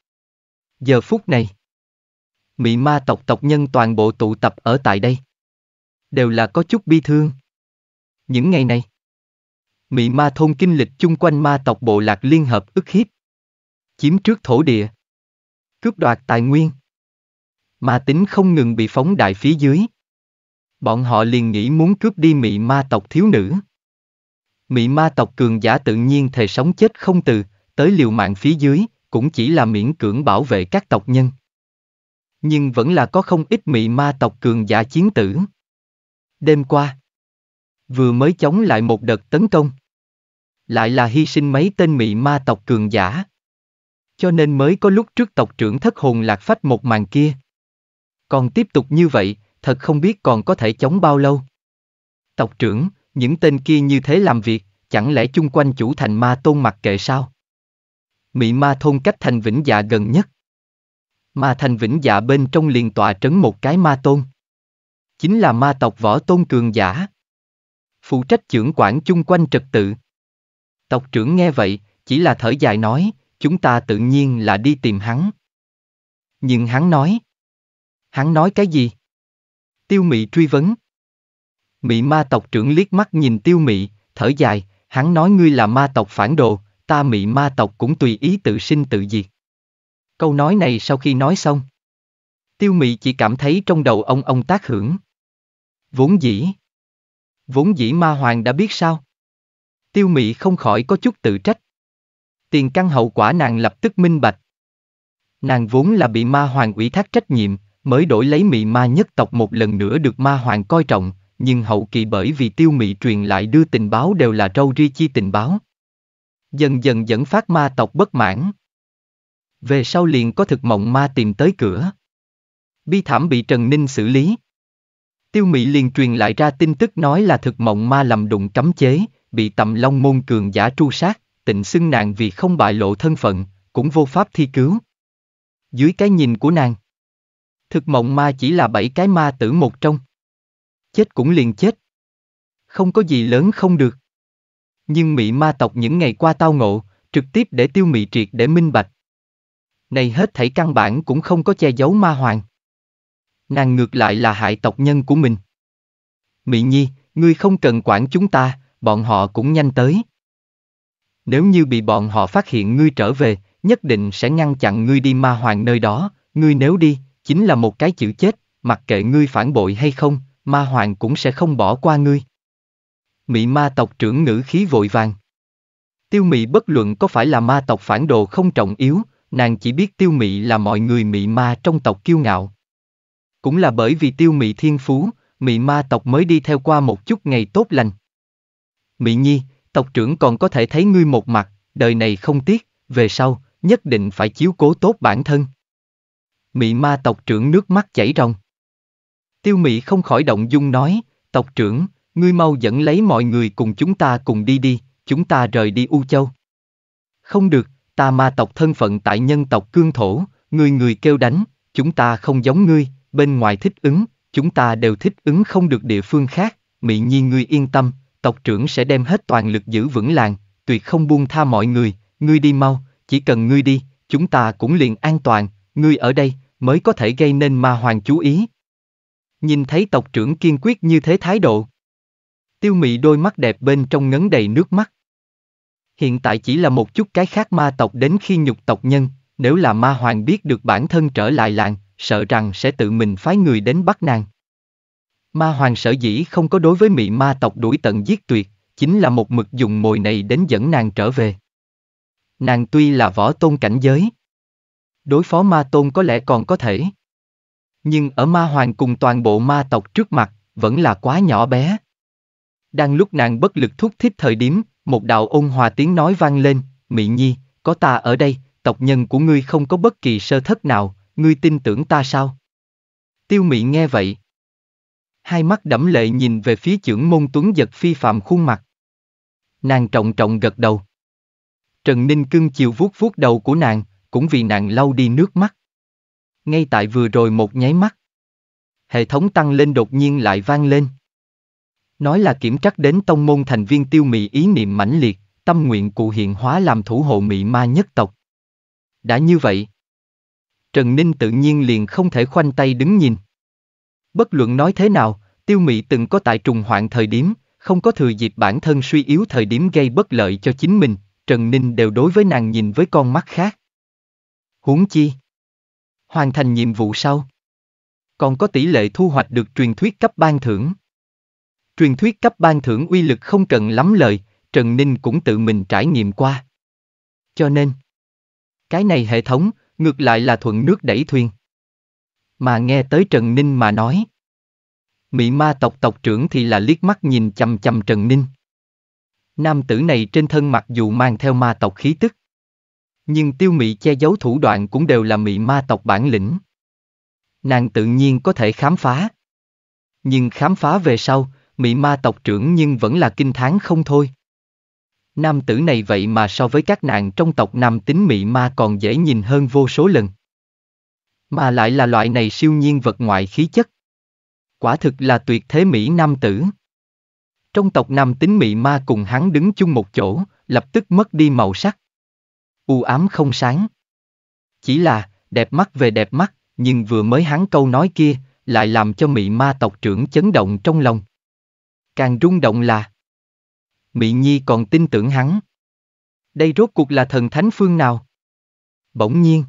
Giờ phút này, mỹ ma tộc tộc nhân toàn bộ tụ tập ở tại đây. Đều là có chút bi thương. Những ngày này, mỹ ma thôn kinh lịch chung quanh ma tộc bộ lạc liên hợp ức hiếp. Chiếm trước thổ địa. Cướp đoạt tài nguyên. Ma tính không ngừng bị phóng đại phía dưới. Bọn họ liền nghĩ muốn cướp đi mỹ ma tộc thiếu nữ. mỹ ma tộc cường giả tự nhiên thề sống chết không từ, tới liều mạng phía dưới, cũng chỉ là miễn cưỡng bảo vệ các tộc nhân. Nhưng vẫn là có không ít mị ma tộc cường giả chiến tử. Đêm qua, vừa mới chống lại một đợt tấn công. Lại là hy sinh mấy tên mị ma tộc cường giả. Cho nên mới có lúc trước tộc trưởng thất hồn lạc phách một màn kia. Còn tiếp tục như vậy, thật không biết còn có thể chống bao lâu. Tộc trưởng, những tên kia như thế làm việc, chẳng lẽ chung quanh chủ thành ma tôn mặc kệ sao? Mị Ma thôn cách thành Vĩnh Dạ gần nhất. Ma thành Vĩnh Dạ bên trong liền tọa trấn một cái ma tôn. Chính là ma tộc võ tôn cường giả. Phụ trách trưởng quản chung quanh trật tự. Tộc trưởng nghe vậy, chỉ là thở dài nói, chúng ta tự nhiên là đi tìm hắn. Nhưng hắn nói. Hắn nói cái gì? Tiêu mị truy vấn. Mị ma tộc trưởng liếc mắt nhìn tiêu mị, thở dài, hắn nói ngươi là ma tộc phản đồ, ta mị ma tộc cũng tùy ý tự sinh tự diệt. Câu nói này sau khi nói xong. Tiêu mị chỉ cảm thấy trong đầu ông ông tác hưởng. Vốn dĩ. Vốn dĩ ma hoàng đã biết sao. Tiêu mị không khỏi có chút tự trách. Tiền căn hậu quả nàng lập tức minh bạch. Nàng vốn là bị ma hoàng ủy thác trách nhiệm, mới đổi lấy mị ma nhất tộc một lần nữa được ma hoàng coi trọng, nhưng hậu kỳ bởi vì tiêu mị truyền lại đưa tình báo đều là trâu ri chi tình báo, dần dần dẫn phát ma tộc bất mãn. Về sau liền có thực mộng ma tìm tới cửa. Bi thảm bị Trần Ninh xử lý. Tiêu Mỹ liền truyền lại ra tin tức nói là thực mộng ma lầm đụng cấm chế, bị tầm long môn cường giả tru sát, tịnh xưng nàng vì không bại lộ thân phận, cũng vô pháp thi cứu. Dưới cái nhìn của nàng, thực mộng ma chỉ là bảy cái ma tử một trong. Chết cũng liền chết. Không có gì lớn không được. Nhưng Mị ma tộc những ngày qua tao ngộ, trực tiếp để tiêu mị triệt để minh bạch. Này hết thảy căn bản cũng không có che giấu ma hoàng. Nàng ngược lại là hại tộc nhân của mình. Mị nhi, ngươi không cần quản chúng ta, bọn họ cũng nhanh tới. Nếu như bị bọn họ phát hiện ngươi trở về, nhất định sẽ ngăn chặn ngươi đi ma hoàng nơi đó, ngươi nếu đi, chính là một cái chữ chết, mặc kệ ngươi phản bội hay không, ma hoàng cũng sẽ không bỏ qua ngươi. Mị ma tộc trưởng ngữ khí vội vàng. Tiêu mị bất luận có phải là ma tộc phản đồ không trọng yếu, nàng chỉ biết tiêu mị là mọi người mị ma trong tộc kiêu ngạo. Cũng là bởi vì tiêu mị thiên phú, mị ma tộc mới đi theo qua một chút ngày tốt lành. Mị nhi, tộc trưởng còn có thể thấy ngươi một mặt, đời này không tiếc, về sau, nhất định phải chiếu cố tốt bản thân. Mị ma tộc trưởng nước mắt chảy ròng. Tiêu mị không khỏi động dung nói, tộc trưởng, Ngươi mau dẫn lấy mọi người cùng chúng ta cùng đi đi, chúng ta rời đi U Châu. Không được, ta ma tộc thân phận tại nhân tộc cương thổ, người người kêu đánh, chúng ta không giống ngươi, bên ngoài thích ứng, chúng ta đều thích ứng không được địa phương khác, Mị nhi ngươi yên tâm, tộc trưởng sẽ đem hết toàn lực giữ vững làng, tuyệt không buông tha mọi người, ngươi đi mau, chỉ cần ngươi đi, chúng ta cũng liền an toàn, ngươi ở đây, mới có thể gây nên ma hoàng chú ý. Nhìn thấy tộc trưởng kiên quyết như thế thái độ, Tiêu mị đôi mắt đẹp bên trong ngấn đầy nước mắt. Hiện tại chỉ là một chút cái khác ma tộc đến khi nhục tộc nhân, nếu là ma hoàng biết được bản thân trở lại làng, sợ rằng sẽ tự mình phái người đến bắt nàng. Ma hoàng sở dĩ không có đối với mị ma tộc đuổi tận giết tuyệt, chính là một mực dùng mồi này đến dẫn nàng trở về. Nàng tuy là võ tôn cảnh giới. Đối phó ma tôn có lẽ còn có thể. Nhưng ở ma hoàng cùng toàn bộ ma tộc trước mặt, vẫn là quá nhỏ bé. Đang lúc nàng bất lực thúc thích thời điểm, một đạo ôn hòa tiếng nói vang lên, Mỹ Nhi, có ta ở đây, tộc nhân của ngươi không có bất kỳ sơ thất nào, ngươi tin tưởng ta sao? Tiêu Mỹ nghe vậy. Hai mắt đẫm lệ nhìn về phía trưởng môn tuấn giật phi phạm khuôn mặt. Nàng trọng trọng gật đầu. Trần Ninh cưng chiều vuốt vuốt đầu của nàng, cũng vì nàng lau đi nước mắt. Ngay tại vừa rồi một nháy mắt. Hệ thống tăng lên đột nhiên lại vang lên. Nói là kiểm trắc đến tông môn thành viên tiêu mị ý niệm mãnh liệt, tâm nguyện cụ hiện hóa làm thủ hộ mị ma nhất tộc. Đã như vậy, Trần Ninh tự nhiên liền không thể khoanh tay đứng nhìn. Bất luận nói thế nào, tiêu mị từng có tại trùng hoạn thời điểm, không có thừa dịp bản thân suy yếu thời điểm gây bất lợi cho chính mình, Trần Ninh đều đối với nàng nhìn với con mắt khác. Huống chi? Hoàn thành nhiệm vụ sau. Còn có tỷ lệ thu hoạch được truyền thuyết cấp ban thưởng. Truyền thuyết cấp ban thưởng uy lực không cần lắm lời, Trần Ninh cũng tự mình trải nghiệm qua. Cho nên, cái này hệ thống, ngược lại là thuận nước đẩy thuyền. Mà nghe tới Trần Ninh mà nói. Mị ma tộc tộc trưởng thì là liếc mắt nhìn chầm chầm Trần Ninh. Nam tử này trên thân mặc dù mang theo ma tộc khí tức. Nhưng tiêu mị che giấu thủ đoạn cũng đều là mị ma tộc bản lĩnh. Nàng tự nhiên có thể khám phá. Nhưng khám phá về sau, mị ma tộc trưởng nhưng vẫn là kinh thán không thôi. Nam tử này vậy mà so với các nàng trong tộc nam tính mị ma còn dễ nhìn hơn vô số lần. Mà lại là loại này siêu nhiên vật ngoại khí chất. Quả thực là tuyệt thế Mỹ nam tử. Trong tộc nam tính mị ma cùng hắn đứng chung một chỗ, lập tức mất đi màu sắc. U ám không sáng. Chỉ là, đẹp mắt về đẹp mắt, nhưng vừa mới hắn câu nói kia, lại làm cho mị ma tộc trưởng chấn động trong lòng càng rung động là Mỹ Nhi còn tin tưởng hắn. Đây rốt cuộc là thần thánh phương nào? Bỗng nhiên,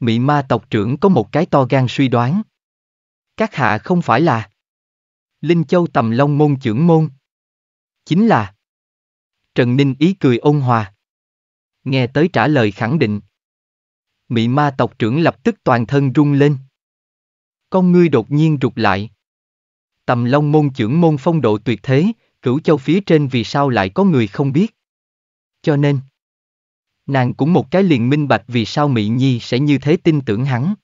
Mỹ Ma tộc trưởng có một cái to gan suy đoán. Các hạ không phải là Linh Châu Tầm Long môn trưởng môn. Chính là Trần Ninh ý cười ôn hòa. Nghe tới trả lời khẳng định. Mỹ Ma tộc trưởng lập tức toàn thân rung lên. Con ngươi đột nhiên rụt lại. Tầm Long môn trưởng môn phong độ tuyệt thế, cửu châu phía trên vì sao lại có người không biết. Cho nên, nàng cũng một cái liền minh bạch vì sao Mỹ Nhi sẽ như thế tin tưởng hắn.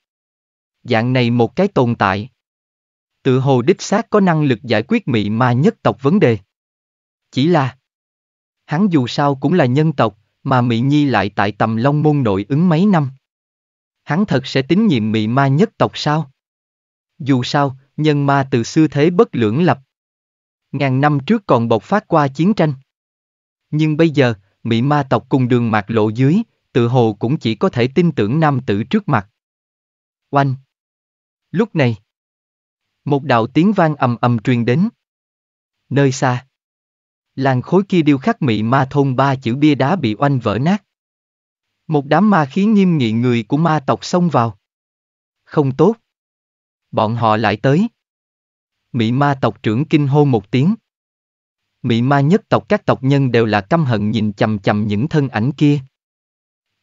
Dạng này một cái tồn tại. Tự hồ đích xác có năng lực giải quyết Mỹ ma nhất tộc vấn đề. Chỉ là, hắn dù sao cũng là nhân tộc, mà Mỹ Nhi lại tại tầm Long môn nội ứng mấy năm. Hắn thật sẽ tín nhiệm Mỹ ma nhất tộc sao? Dù sao, nhân ma từ xưa thế bất lưỡng lập. Ngàn năm trước còn bộc phát qua chiến tranh. Nhưng bây giờ, Mỹ ma tộc cùng đường mạc lộ dưới, tự hồ cũng chỉ có thể tin tưởng nam tử trước mặt. Oanh! Lúc này, một đạo tiếng vang ầm ầm truyền đến. Nơi xa, làng khối kia điêu khắc mỹ ma thôn ba chữ bia đá bị oanh vỡ nát. Một đám ma khí nghiêm nghị người của ma tộc xông vào. Không tốt. Bọn họ lại tới. Mị ma tộc trưởng kinh hô một tiếng. Mị ma nhất tộc các tộc nhân đều là căm hận nhìn chầm chầm những thân ảnh kia.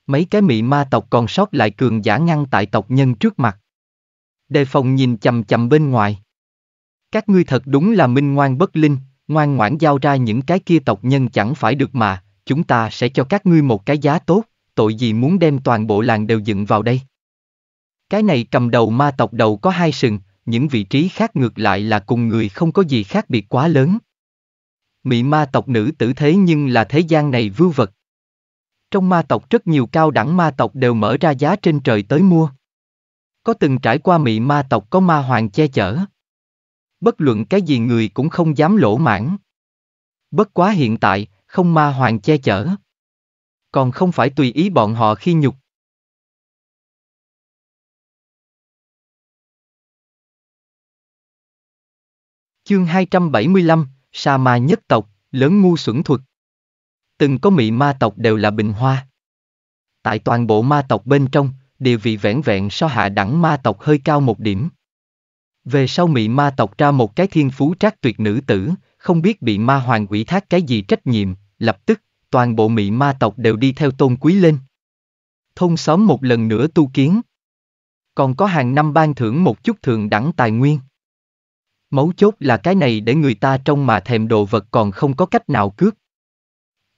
Mấy cái mị ma tộc còn sót lại cường giả ngăn tại tộc nhân trước mặt. Đề phòng nhìn chầm chầm bên ngoài. Các ngươi thật đúng là minh ngoan bất linh, ngoan ngoãn giao ra những cái kia tộc nhân chẳng phải được mà, chúng ta sẽ cho các ngươi một cái giá tốt, tội gì muốn đem toàn bộ làng đều dựng vào đây. Cái này cầm đầu ma tộc đầu có hai sừng, những vị trí khác ngược lại là cùng người không có gì khác biệt quá lớn. Mị ma tộc nữ tử thế nhưng là thế gian này vưu vật. Trong ma tộc rất nhiều cao đẳng ma tộc đều mở ra giá trên trời tới mua. Có từng trải qua mị ma tộc có ma hoàng che chở. Bất luận cái gì người cũng không dám lỗ mãn. Bất quá hiện tại, không ma hoàng che chở. Còn không phải tùy ý bọn họ khi nhục Chương 275, Sa ma nhất tộc, lớn ngu xuẩn thuật. Từng có mị ma tộc đều là bình hoa. Tại toàn bộ ma tộc bên trong, địa vị vẻn vẹn so hạ đẳng ma tộc hơi cao một điểm. Về sau mị ma tộc ra một cái thiên phú trác tuyệt nữ tử, không biết bị ma hoàng quỷ thác cái gì trách nhiệm, lập tức, toàn bộ mị ma tộc đều đi theo tôn quý lên. Thôn xóm một lần nữa tu kiến. Còn có hàng năm ban thưởng một chút thường đẳng tài nguyên. Mấu chốt là cái này để người ta trông mà thèm đồ vật còn không có cách nào cướp.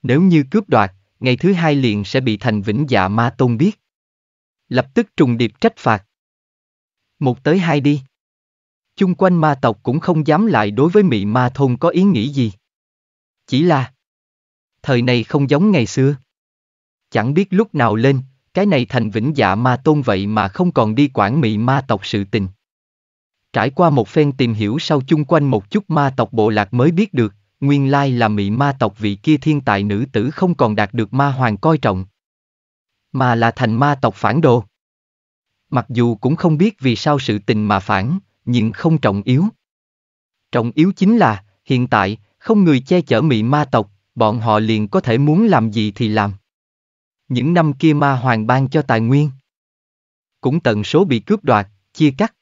Nếu như cướp đoạt, ngày thứ hai liền sẽ bị thành vĩnh dạ ma tôn biết. Lập tức trùng điệp trách phạt. Một tới hai đi. Chung quanh ma tộc cũng không dám lại đối với mị ma thôn có ý nghĩ gì. Chỉ là Thời này không giống ngày xưa. Chẳng biết lúc nào lên, cái này thành vĩnh dạ ma tôn vậy mà không còn đi quản mị ma tộc sự tình. Trải qua một phen tìm hiểu sau chung quanh một chút ma tộc bộ lạc mới biết được, nguyên lai là mị ma tộc vị kia thiên tài nữ tử không còn đạt được ma hoàng coi trọng. Mà là thành ma tộc phản đồ. Mặc dù cũng không biết vì sao sự tình mà phản, nhưng không trọng yếu. Trọng yếu chính là, hiện tại, không người che chở mị ma tộc, bọn họ liền có thể muốn làm gì thì làm. Những năm kia ma hoàng ban cho tài nguyên. Cũng tận số bị cướp đoạt, chia cắt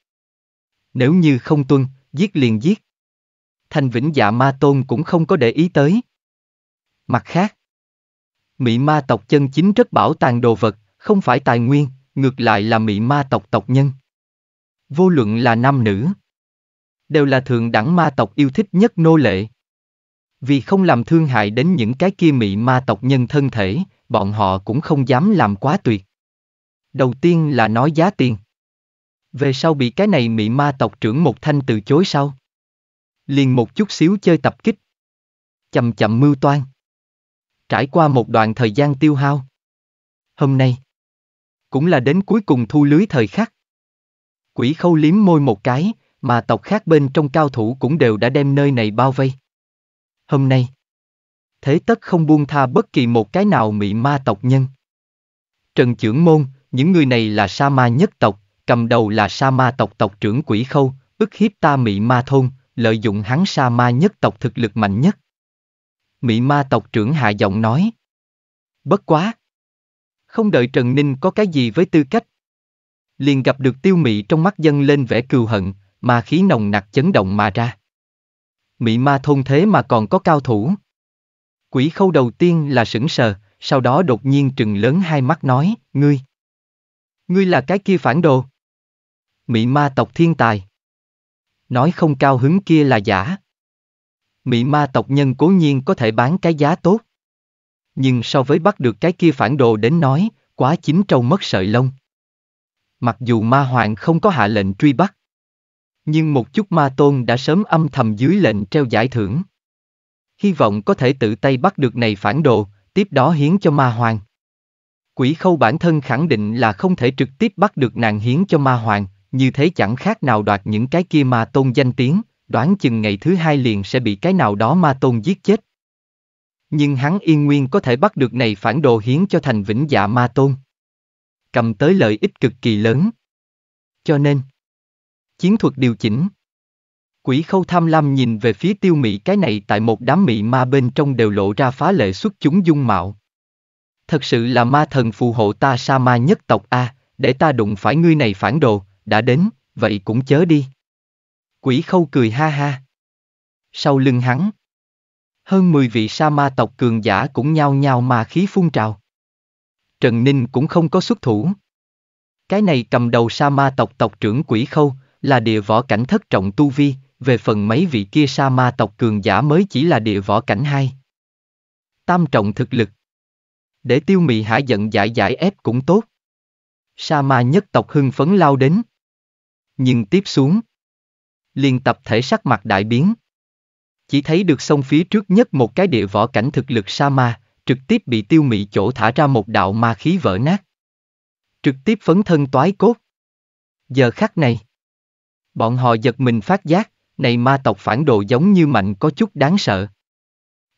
nếu như không tuân, giết liền giết. thanh vĩnh dạ ma tôn cũng không có để ý tới. Mặt khác, Mỹ ma tộc chân chính rất bảo tàng đồ vật, không phải tài nguyên, ngược lại là Mỹ ma tộc tộc nhân. Vô luận là nam nữ, đều là thường đẳng ma tộc yêu thích nhất nô lệ. Vì không làm thương hại đến những cái kia Mỹ ma tộc nhân thân thể, bọn họ cũng không dám làm quá tuyệt. Đầu tiên là nói giá tiền. Về sau bị cái này mị ma tộc trưởng một thanh từ chối sau. Liền một chút xíu chơi tập kích. Chậm chậm mưu toan. Trải qua một đoạn thời gian tiêu hao. Hôm nay. Cũng là đến cuối cùng thu lưới thời khắc. Quỷ khâu liếm môi một cái, mà tộc khác bên trong cao thủ cũng đều đã đem nơi này bao vây. Hôm nay, thế tất không buông tha bất kỳ một cái nào mị ma tộc nhân. Trần trưởng môn, những người này là sa ma nhất tộc, cầm đầu là sa ma tộc tộc trưởng quỷ khâu, ức hiếp ta mị ma thôn, lợi dụng hắn sa ma nhất tộc thực lực mạnh nhất. Mị ma tộc trưởng hạ giọng nói. Bất quá. Không đợi Trần Ninh có cái gì với tư cách. Liền gặp được tiêu mị trong mắt dâng lên vẻ cừu hận, mà khí nồng nặc chấn động mà ra. Mị ma thôn thế mà còn có cao thủ. Quỷ khâu đầu tiên là sững sờ, sau đó đột nhiên trừng lớn hai mắt nói, ngươi. Ngươi là cái kia phản đồ. Mị ma tộc thiên tài. Nói không cao hứng kia là giả. Mị ma tộc nhân cố nhiên có thể bán cái giá tốt. Nhưng so với bắt được cái kia phản đồ đến nói, quá chín trâu mất sợi lông. Mặc dù ma hoàng không có hạ lệnh truy bắt. Nhưng một chút ma tôn đã sớm âm thầm dưới lệnh treo giải thưởng. Hy vọng có thể tự tay bắt được này phản đồ, tiếp đó hiến cho ma hoàng. Quỷ khâu bản thân khẳng định là không thể trực tiếp bắt được nàng hiến cho ma hoàng, như thế chẳng khác nào đoạt những cái kia ma tôn danh tiếng, đoán chừng ngày thứ hai liền sẽ bị cái nào đó ma tôn giết chết. Nhưng hắn yên nguyên có thể bắt được này phản đồ hiến cho thành vĩnh dạ ma tôn. Cầm tới lợi ích cực kỳ lớn. Cho nên, chiến thuật điều chỉnh. Quỷ khâu tham lam nhìn về phía tiêu mỹ cái này tại một đám mỹ ma bên trong đều lộ ra phá lệ xuất chúng dung mạo. Thật sự là ma thần phù hộ ta sa ma nhất tộc A, để ta đụng phải ngươi này phản đồ, đã đến, vậy cũng chớ đi. Quỷ khâu cười ha ha. Sau lưng hắn. Hơn 10 vị sa ma tộc cường giả cũng nhao nhao mà khí phun trào. Trần Ninh cũng không có xuất thủ. Cái này cầm đầu sa ma tộc tộc trưởng quỷ khâu, là địa võ cảnh thất trọng tu vi, về phần mấy vị kia sa ma tộc cường giả mới chỉ là địa võ cảnh hai. Tam trọng thực lực. Để tiêu mị hạ giận giải giải ép cũng tốt. Sa ma nhất tộc hưng phấn lao đến. Nhưng tiếp xuống, liên tập thể sắc mặt đại biến. Chỉ thấy được sông phía trước nhất một cái địa võ cảnh thực lực sa ma, trực tiếp bị tiêu mị chỗ thả ra một đạo ma khí vỡ nát. Trực tiếp phấn thân toái cốt. Giờ khắc này, bọn họ giật mình phát giác, này ma tộc phản đồ giống như mạnh có chút đáng sợ.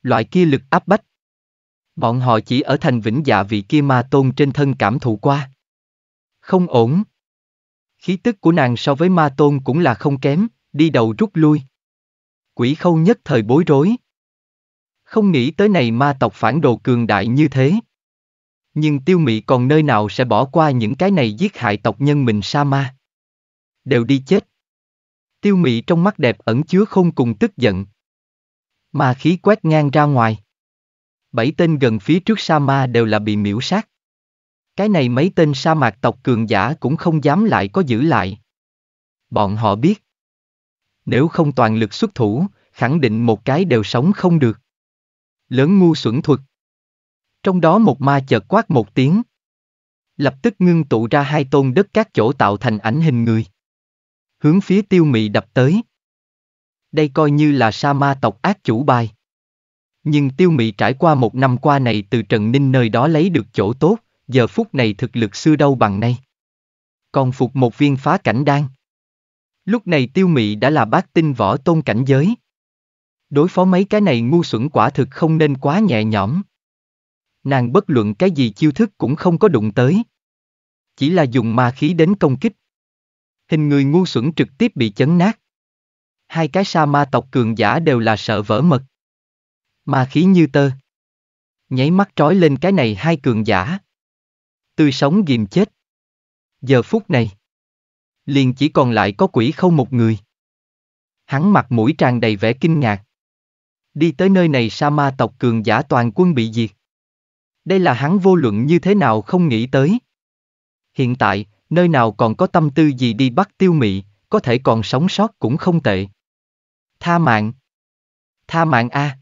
Loại kia lực áp bách. Bọn họ chỉ ở thành vĩnh dạ vị kia ma tôn trên thân cảm thụ qua. Không ổn. Khí tức của nàng so với ma tôn cũng là không kém, đi đầu rút lui. Quỷ khâu nhất thời bối rối. Không nghĩ tới này ma tộc phản đồ cường đại như thế. Nhưng tiêu mị còn nơi nào sẽ bỏ qua những cái này giết hại tộc nhân mình sa ma. Đều đi chết. Tiêu mị trong mắt đẹp ẩn chứa không cùng tức giận. Ma khí quét ngang ra ngoài. Bảy tên gần phía trước sa ma đều là bị miễu sát. Cái này mấy tên sa mạc tộc cường giả cũng không dám lại có giữ lại. Bọn họ biết. Nếu không toàn lực xuất thủ, khẳng định một cái đều sống không được. Lớn ngu xuẩn thuật. Trong đó một ma chợt quát một tiếng. Lập tức ngưng tụ ra hai tôn đất các chỗ tạo thành ảnh hình người. Hướng phía tiêu mị đập tới. Đây coi như là sa ma tộc ác chủ bài. Nhưng tiêu mị trải qua một năm qua này từ Trần Ninh nơi đó lấy được chỗ tốt giờ phút này thực lực xưa đâu bằng nay. Còn phục một viên phá cảnh đan. Lúc này tiêu mị đã là bác tinh võ tôn cảnh giới. Đối phó mấy cái này ngu xuẩn quả thực không nên quá nhẹ nhõm. Nàng bất luận cái gì chiêu thức cũng không có đụng tới. Chỉ là dùng ma khí đến công kích. Hình người ngu xuẩn trực tiếp bị chấn nát. Hai cái sa ma tộc cường giả đều là sợ vỡ mật. Ma khí như tơ. Nháy mắt trói lên cái này hai cường giả tươi sống ghìm chết. Giờ phút này, liền chỉ còn lại có quỷ khâu một người. Hắn mặt mũi tràn đầy vẻ kinh ngạc. Đi tới nơi này sa ma tộc cường giả toàn quân bị diệt. Đây là hắn vô luận như thế nào không nghĩ tới. Hiện tại, nơi nào còn có tâm tư gì đi bắt tiêu mị, có thể còn sống sót cũng không tệ. Tha mạng. Tha mạng a.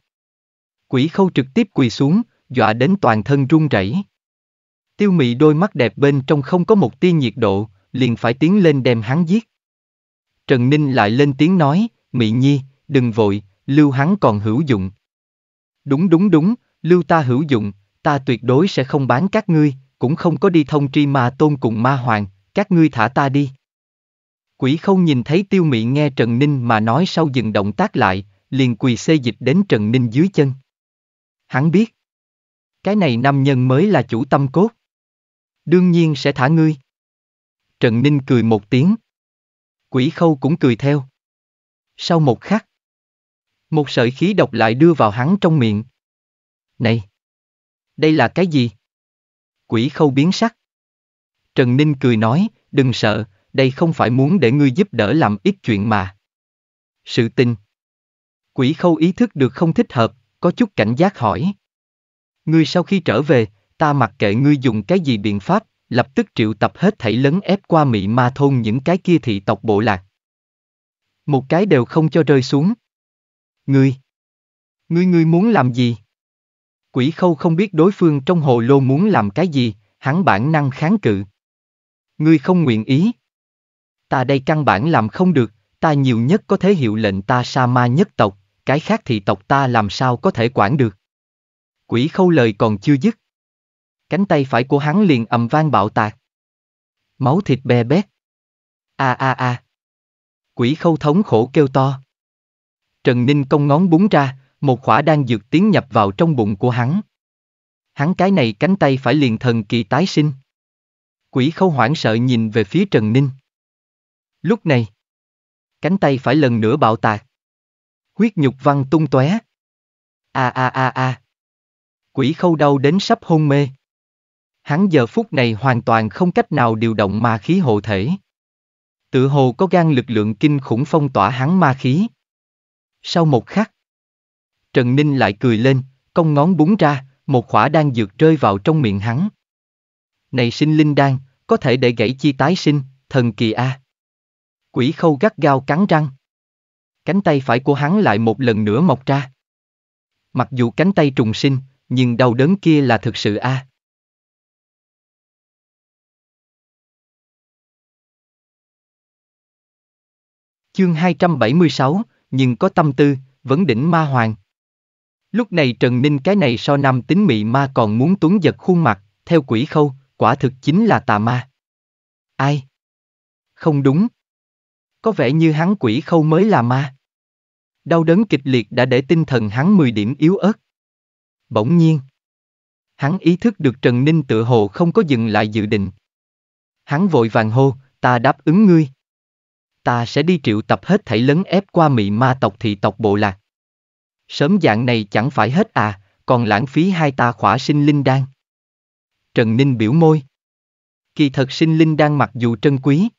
Quỷ khâu trực tiếp quỳ xuống, dọa đến toàn thân run rẩy. Tiêu mị đôi mắt đẹp bên trong không có một tia nhiệt độ, liền phải tiến lên đem hắn giết. Trần Ninh lại lên tiếng nói, mị nhi, đừng vội, lưu hắn còn hữu dụng. Đúng đúng đúng, lưu ta hữu dụng, ta tuyệt đối sẽ không bán các ngươi, cũng không có đi thông tri ma tôn cùng ma hoàng, các ngươi thả ta đi. Quỷ không nhìn thấy tiêu mị nghe Trần Ninh mà nói sau dừng động tác lại, liền quỳ xê dịch đến Trần Ninh dưới chân. Hắn biết, cái này nam nhân mới là chủ tâm cốt. Đương nhiên sẽ thả ngươi. Trần Ninh cười một tiếng. Quỷ khâu cũng cười theo. Sau một khắc, một sợi khí độc lại đưa vào hắn trong miệng. Này! Đây là cái gì? Quỷ khâu biến sắc. Trần Ninh cười nói, đừng sợ, đây không phải muốn để ngươi giúp đỡ làm ít chuyện mà. Sự tình. Quỷ khâu ý thức được không thích hợp, có chút cảnh giác hỏi. Ngươi sau khi trở về, ta mặc kệ ngươi dùng cái gì biện pháp, lập tức triệu tập hết thảy lấn ép qua mị ma thôn những cái kia thị tộc bộ lạc. Một cái đều không cho rơi xuống. Ngươi! Ngươi ngươi muốn làm gì? Quỷ khâu không biết đối phương trong hồ lô muốn làm cái gì, hắn bản năng kháng cự. Ngươi không nguyện ý. Ta đây căn bản làm không được, ta nhiều nhất có thể hiệu lệnh ta sa ma nhất tộc, cái khác thì tộc ta làm sao có thể quản được. Quỷ khâu lời còn chưa dứt, Cánh tay phải của hắn liền ầm vang bạo tạc. Máu thịt bè bét. A a a. Quỷ khâu thống khổ kêu to. Trần Ninh công ngón búng ra, một khỏa đang dược tiến nhập vào trong bụng của hắn. Hắn cái này cánh tay phải liền thần kỳ tái sinh. Quỷ khâu hoảng sợ nhìn về phía Trần Ninh. Lúc này, cánh tay phải lần nữa bạo tạc. Huyết nhục văng tung tóe. A a a a. Quỷ khâu đau đến sắp hôn mê hắn giờ phút này hoàn toàn không cách nào điều động ma khí hộ thể. Tự hồ có gan lực lượng kinh khủng phong tỏa hắn ma khí. Sau một khắc, Trần Ninh lại cười lên, cong ngón búng ra, một khỏa đan dược rơi vào trong miệng hắn. Này sinh linh đan, có thể để gãy chi tái sinh, thần kỳ a. Quỷ khâu gắt gao cắn răng. Cánh tay phải của hắn lại một lần nữa mọc ra. Mặc dù cánh tay trùng sinh, nhưng đau đớn kia là thực sự a. À. Chương 276, nhưng có tâm tư, vấn đỉnh ma hoàng. Lúc này Trần Ninh cái này so nam tính mị ma còn muốn tuấn giật khuôn mặt, theo quỷ khâu, quả thực chính là tà ma. Ai? Không đúng. Có vẻ như hắn quỷ khâu mới là ma. Đau đớn kịch liệt đã để tinh thần hắn 10 điểm yếu ớt. Bỗng nhiên. Hắn ý thức được Trần Ninh tự hồ không có dừng lại dự định. Hắn vội vàng hô, ta đáp ứng ngươi ta sẽ đi triệu tập hết thảy lấn ép qua mị ma tộc thị tộc bộ lạc. Sớm dạng này chẳng phải hết à, còn lãng phí hai ta khỏa sinh linh đan. Trần Ninh biểu môi. Kỳ thật sinh linh đan mặc dù trân quý.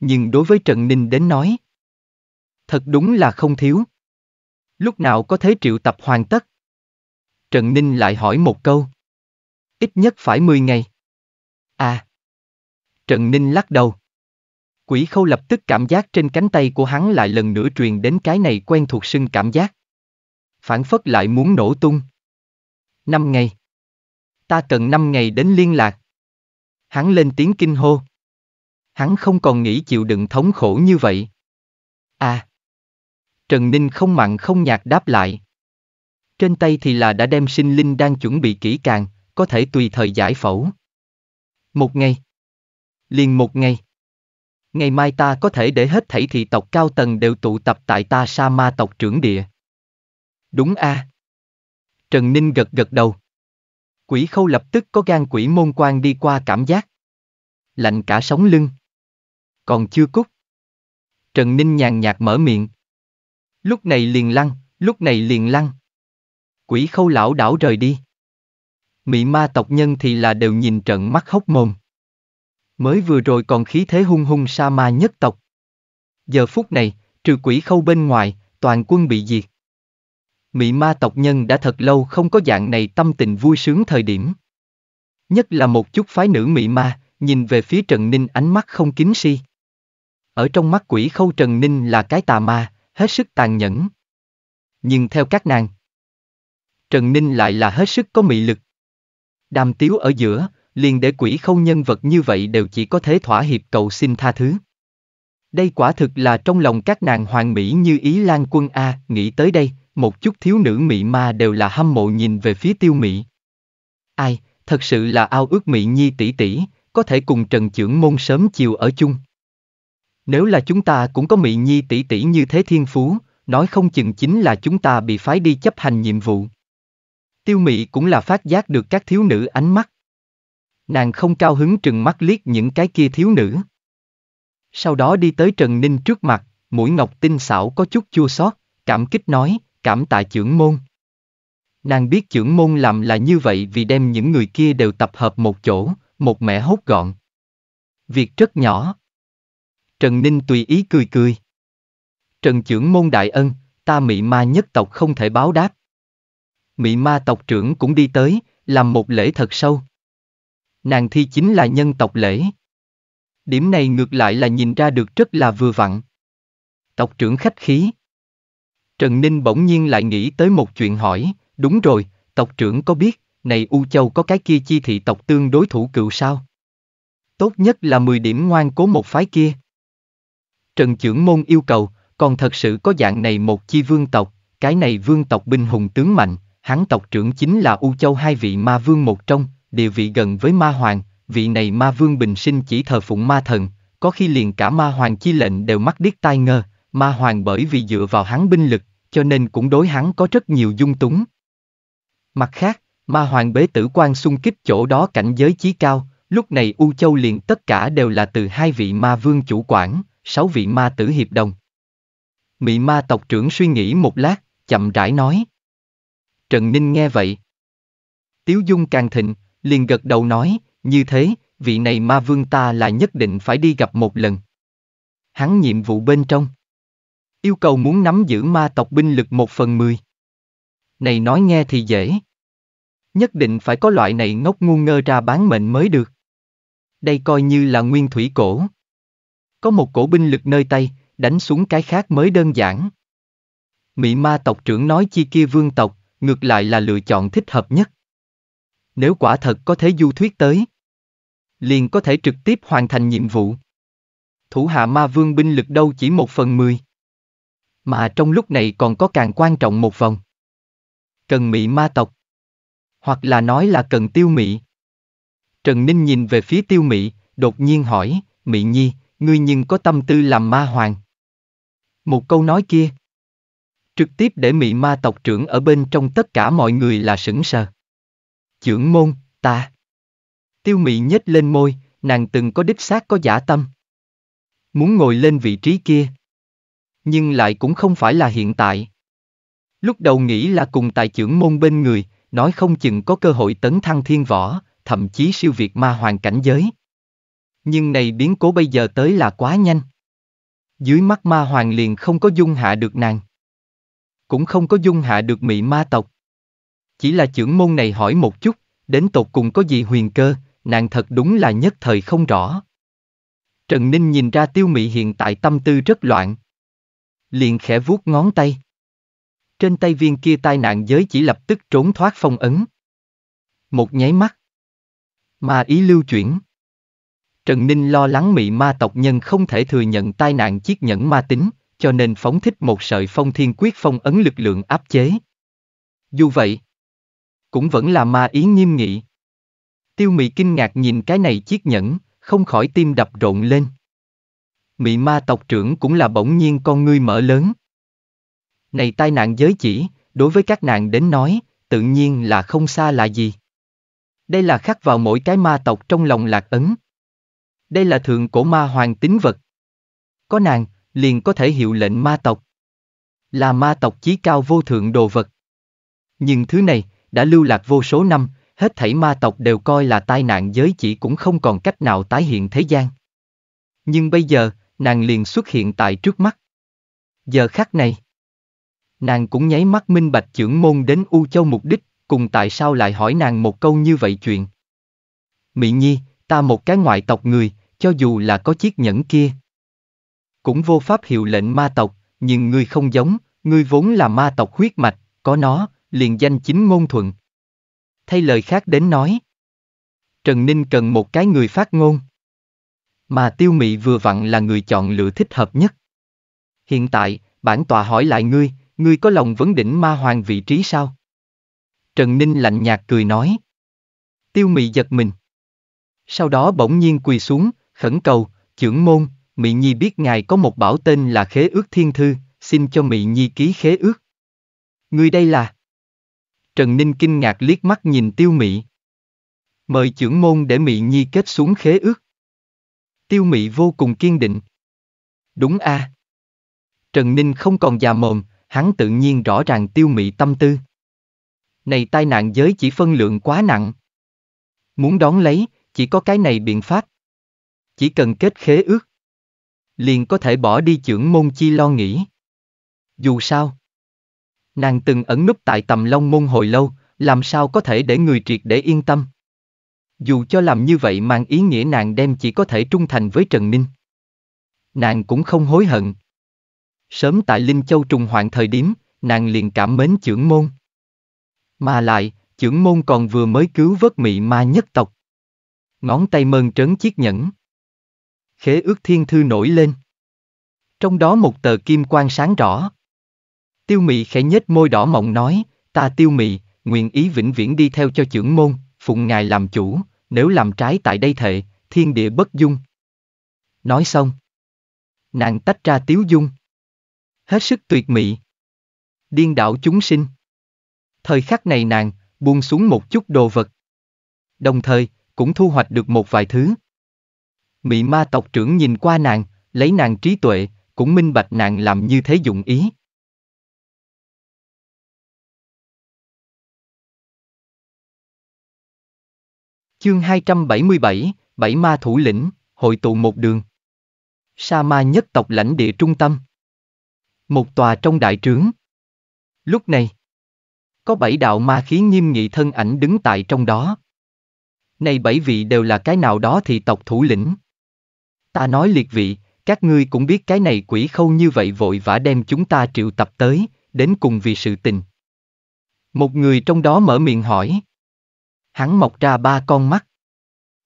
Nhưng đối với Trần Ninh đến nói. Thật đúng là không thiếu. Lúc nào có thế triệu tập hoàn tất? Trần Ninh lại hỏi một câu. Ít nhất phải 10 ngày. À. Trần Ninh lắc đầu. Quỷ khâu lập tức cảm giác trên cánh tay của hắn lại lần nữa truyền đến cái này quen thuộc sưng cảm giác. Phản phất lại muốn nổ tung. Năm ngày. Ta cần năm ngày đến liên lạc. Hắn lên tiếng kinh hô. Hắn không còn nghĩ chịu đựng thống khổ như vậy. À. Trần Ninh không mặn không nhạt đáp lại. Trên tay thì là đã đem sinh linh đang chuẩn bị kỹ càng, có thể tùy thời giải phẫu. Một ngày. Liền một ngày. Ngày mai ta có thể để hết thảy thị tộc cao tầng đều tụ tập tại ta sa ma tộc trưởng địa. Đúng a. À? Trần Ninh gật gật đầu. Quỷ khâu lập tức có gan quỷ môn quan đi qua cảm giác. Lạnh cả sống lưng. Còn chưa cút. Trần Ninh nhàn nhạt mở miệng. Lúc này liền lăn, lúc này liền lăn. Quỷ khâu lão đảo rời đi. Mị ma tộc nhân thì là đều nhìn trận mắt hốc mồm. Mới vừa rồi còn khí thế hung hung sa ma nhất tộc. Giờ phút này, trừ quỷ khâu bên ngoài, toàn quân bị diệt. Mị ma tộc nhân đã thật lâu không có dạng này tâm tình vui sướng thời điểm. Nhất là một chút phái nữ mị ma, nhìn về phía Trần Ninh ánh mắt không kính si. Ở trong mắt quỷ khâu Trần Ninh là cái tà ma, hết sức tàn nhẫn. Nhưng theo các nàng, Trần Ninh lại là hết sức có mị lực. Đàm tiếu ở giữa, liền để quỷ không nhân vật như vậy đều chỉ có thế thỏa hiệp cầu xin tha thứ. Đây quả thực là trong lòng các nàng hoàng mỹ như ý lan quân A, nghĩ tới đây, một chút thiếu nữ mị ma đều là hâm mộ nhìn về phía tiêu mị. Ai, thật sự là ao ước mị nhi tỷ tỷ, có thể cùng trần trưởng môn sớm chiều ở chung. Nếu là chúng ta cũng có mị nhi tỷ tỷ như thế thiên phú, nói không chừng chính là chúng ta bị phái đi chấp hành nhiệm vụ. Tiêu mị cũng là phát giác được các thiếu nữ ánh mắt, Nàng không cao hứng trừng mắt liếc những cái kia thiếu nữ. Sau đó đi tới Trần Ninh trước mặt, mũi ngọc tinh xảo có chút chua xót, cảm kích nói, cảm tạ trưởng môn. Nàng biết trưởng môn làm là như vậy vì đem những người kia đều tập hợp một chỗ, một mẻ hốt gọn. Việc rất nhỏ. Trần Ninh tùy ý cười cười. Trần trưởng môn đại ân, ta mị ma nhất tộc không thể báo đáp. Mị ma tộc trưởng cũng đi tới, làm một lễ thật sâu nàng thi chính là nhân tộc lễ. Điểm này ngược lại là nhìn ra được rất là vừa vặn. Tộc trưởng khách khí. Trần Ninh bỗng nhiên lại nghĩ tới một chuyện hỏi, đúng rồi, tộc trưởng có biết, này U Châu có cái kia chi thị tộc tương đối thủ cựu sao? Tốt nhất là 10 điểm ngoan cố một phái kia. Trần trưởng môn yêu cầu, còn thật sự có dạng này một chi vương tộc, cái này vương tộc binh hùng tướng mạnh, hắn tộc trưởng chính là U Châu hai vị ma vương một trong, địa vị gần với ma hoàng, vị này ma vương bình sinh chỉ thờ phụng ma thần, có khi liền cả ma hoàng chi lệnh đều mắc điếc tai ngơ, ma hoàng bởi vì dựa vào hắn binh lực, cho nên cũng đối hắn có rất nhiều dung túng. Mặt khác, ma hoàng bế tử quan xung kích chỗ đó cảnh giới chí cao, lúc này U Châu liền tất cả đều là từ hai vị ma vương chủ quản, sáu vị ma tử hiệp đồng. Mị ma tộc trưởng suy nghĩ một lát, chậm rãi nói. Trần Ninh nghe vậy. Tiếu Dung càng thịnh, liền gật đầu nói, như thế, vị này ma vương ta là nhất định phải đi gặp một lần. Hắn nhiệm vụ bên trong. Yêu cầu muốn nắm giữ ma tộc binh lực một phần mười. Này nói nghe thì dễ. Nhất định phải có loại này ngốc ngu ngơ ra bán mệnh mới được. Đây coi như là nguyên thủy cổ. Có một cổ binh lực nơi tay, đánh xuống cái khác mới đơn giản. Mỹ ma tộc trưởng nói chi kia vương tộc, ngược lại là lựa chọn thích hợp nhất nếu quả thật có thế du thuyết tới, liền có thể trực tiếp hoàn thành nhiệm vụ. Thủ hạ ma vương binh lực đâu chỉ một phần mười. Mà trong lúc này còn có càng quan trọng một vòng. Cần mị ma tộc. Hoặc là nói là cần tiêu mị. Trần Ninh nhìn về phía tiêu mị, đột nhiên hỏi, mị nhi, ngươi nhưng có tâm tư làm ma hoàng. Một câu nói kia. Trực tiếp để mị ma tộc trưởng ở bên trong tất cả mọi người là sững sờ. Trưởng môn, ta. Tiêu mị nhếch lên môi, nàng từng có đích xác có giả tâm. Muốn ngồi lên vị trí kia. Nhưng lại cũng không phải là hiện tại. Lúc đầu nghĩ là cùng tài trưởng môn bên người, nói không chừng có cơ hội tấn thăng thiên võ, thậm chí siêu việt ma hoàng cảnh giới. Nhưng này biến cố bây giờ tới là quá nhanh. Dưới mắt ma hoàng liền không có dung hạ được nàng. Cũng không có dung hạ được mị ma tộc. Chỉ là trưởng môn này hỏi một chút, đến tột cùng có gì huyền cơ, nàng thật đúng là nhất thời không rõ. Trần Ninh nhìn ra tiêu mị hiện tại tâm tư rất loạn. Liền khẽ vuốt ngón tay. Trên tay viên kia tai nạn giới chỉ lập tức trốn thoát phong ấn. Một nháy mắt. Mà ý lưu chuyển. Trần Ninh lo lắng mị ma tộc nhân không thể thừa nhận tai nạn chiếc nhẫn ma tính, cho nên phóng thích một sợi phong thiên quyết phong ấn lực lượng áp chế. Dù vậy, cũng vẫn là ma ý nghiêm nghị. Tiêu mị kinh ngạc nhìn cái này chiếc nhẫn, không khỏi tim đập rộn lên. Mị ma tộc trưởng cũng là bỗng nhiên con ngươi mở lớn. Này tai nạn giới chỉ, đối với các nàng đến nói, tự nhiên là không xa là gì. Đây là khắc vào mỗi cái ma tộc trong lòng lạc ấn. Đây là thượng cổ ma hoàng tín vật. Có nàng, liền có thể hiệu lệnh ma tộc. Là ma tộc chí cao vô thượng đồ vật. Nhưng thứ này, đã lưu lạc vô số năm, hết thảy ma tộc đều coi là tai nạn giới chỉ cũng không còn cách nào tái hiện thế gian. Nhưng bây giờ, nàng liền xuất hiện tại trước mắt. Giờ khắc này, nàng cũng nháy mắt minh bạch trưởng môn đến U Châu mục đích, cùng tại sao lại hỏi nàng một câu như vậy chuyện. Mỹ Nhi, ta một cái ngoại tộc người, cho dù là có chiếc nhẫn kia. Cũng vô pháp hiệu lệnh ma tộc, nhưng ngươi không giống, ngươi vốn là ma tộc huyết mạch, có nó, liền danh chính ngôn thuận. Thay lời khác đến nói. Trần Ninh cần một cái người phát ngôn. Mà tiêu mị vừa vặn là người chọn lựa thích hợp nhất. Hiện tại, bản tòa hỏi lại ngươi, ngươi có lòng vấn đỉnh ma hoàng vị trí sao? Trần Ninh lạnh nhạt cười nói. Tiêu mị giật mình. Sau đó bỗng nhiên quỳ xuống, khẩn cầu, trưởng môn, Mị Nhi biết ngài có một bảo tên là khế ước thiên thư, xin cho Mị Nhi ký khế ước. Ngươi đây là... Trần Ninh kinh ngạc liếc mắt nhìn tiêu mị. Mời trưởng môn để mị nhi kết xuống khế ước. Tiêu mị vô cùng kiên định. Đúng a. À. Trần Ninh không còn già mồm, hắn tự nhiên rõ ràng tiêu mị tâm tư. Này tai nạn giới chỉ phân lượng quá nặng. Muốn đón lấy, chỉ có cái này biện pháp. Chỉ cần kết khế ước. Liền có thể bỏ đi trưởng môn chi lo nghĩ. Dù sao, nàng từng ẩn núp tại tầm long môn hồi lâu, làm sao có thể để người triệt để yên tâm. Dù cho làm như vậy mang ý nghĩa nàng đem chỉ có thể trung thành với Trần Ninh. Nàng cũng không hối hận. Sớm tại Linh Châu trùng hoạn thời điểm, nàng liền cảm mến trưởng môn. Mà lại, trưởng môn còn vừa mới cứu vớt mị ma nhất tộc. Ngón tay mơn trớn chiếc nhẫn. Khế ước thiên thư nổi lên. Trong đó một tờ kim quang sáng rõ. Tiêu mị khẽ nhếch môi đỏ mọng nói, ta tiêu mị, nguyện ý vĩnh viễn đi theo cho trưởng môn, phụng ngài làm chủ, nếu làm trái tại đây thệ, thiên địa bất dung. Nói xong. Nàng tách ra tiếu dung. Hết sức tuyệt mị. Điên đảo chúng sinh. Thời khắc này nàng, buông xuống một chút đồ vật. Đồng thời, cũng thu hoạch được một vài thứ. Mị ma tộc trưởng nhìn qua nàng, lấy nàng trí tuệ, cũng minh bạch nàng làm như thế dụng ý. Chương 277, Bảy Ma Thủ Lĩnh, Hội tụ một đường. Sa Ma nhất tộc lãnh địa trung tâm. Một tòa trong đại trướng. Lúc này, có bảy đạo ma khí nghiêm nghị thân ảnh đứng tại trong đó. Này bảy vị đều là cái nào đó thì tộc thủ lĩnh. Ta nói liệt vị, các ngươi cũng biết cái này quỷ khâu như vậy vội vã đem chúng ta triệu tập tới, đến cùng vì sự tình. Một người trong đó mở miệng hỏi. Hắn mọc ra ba con mắt.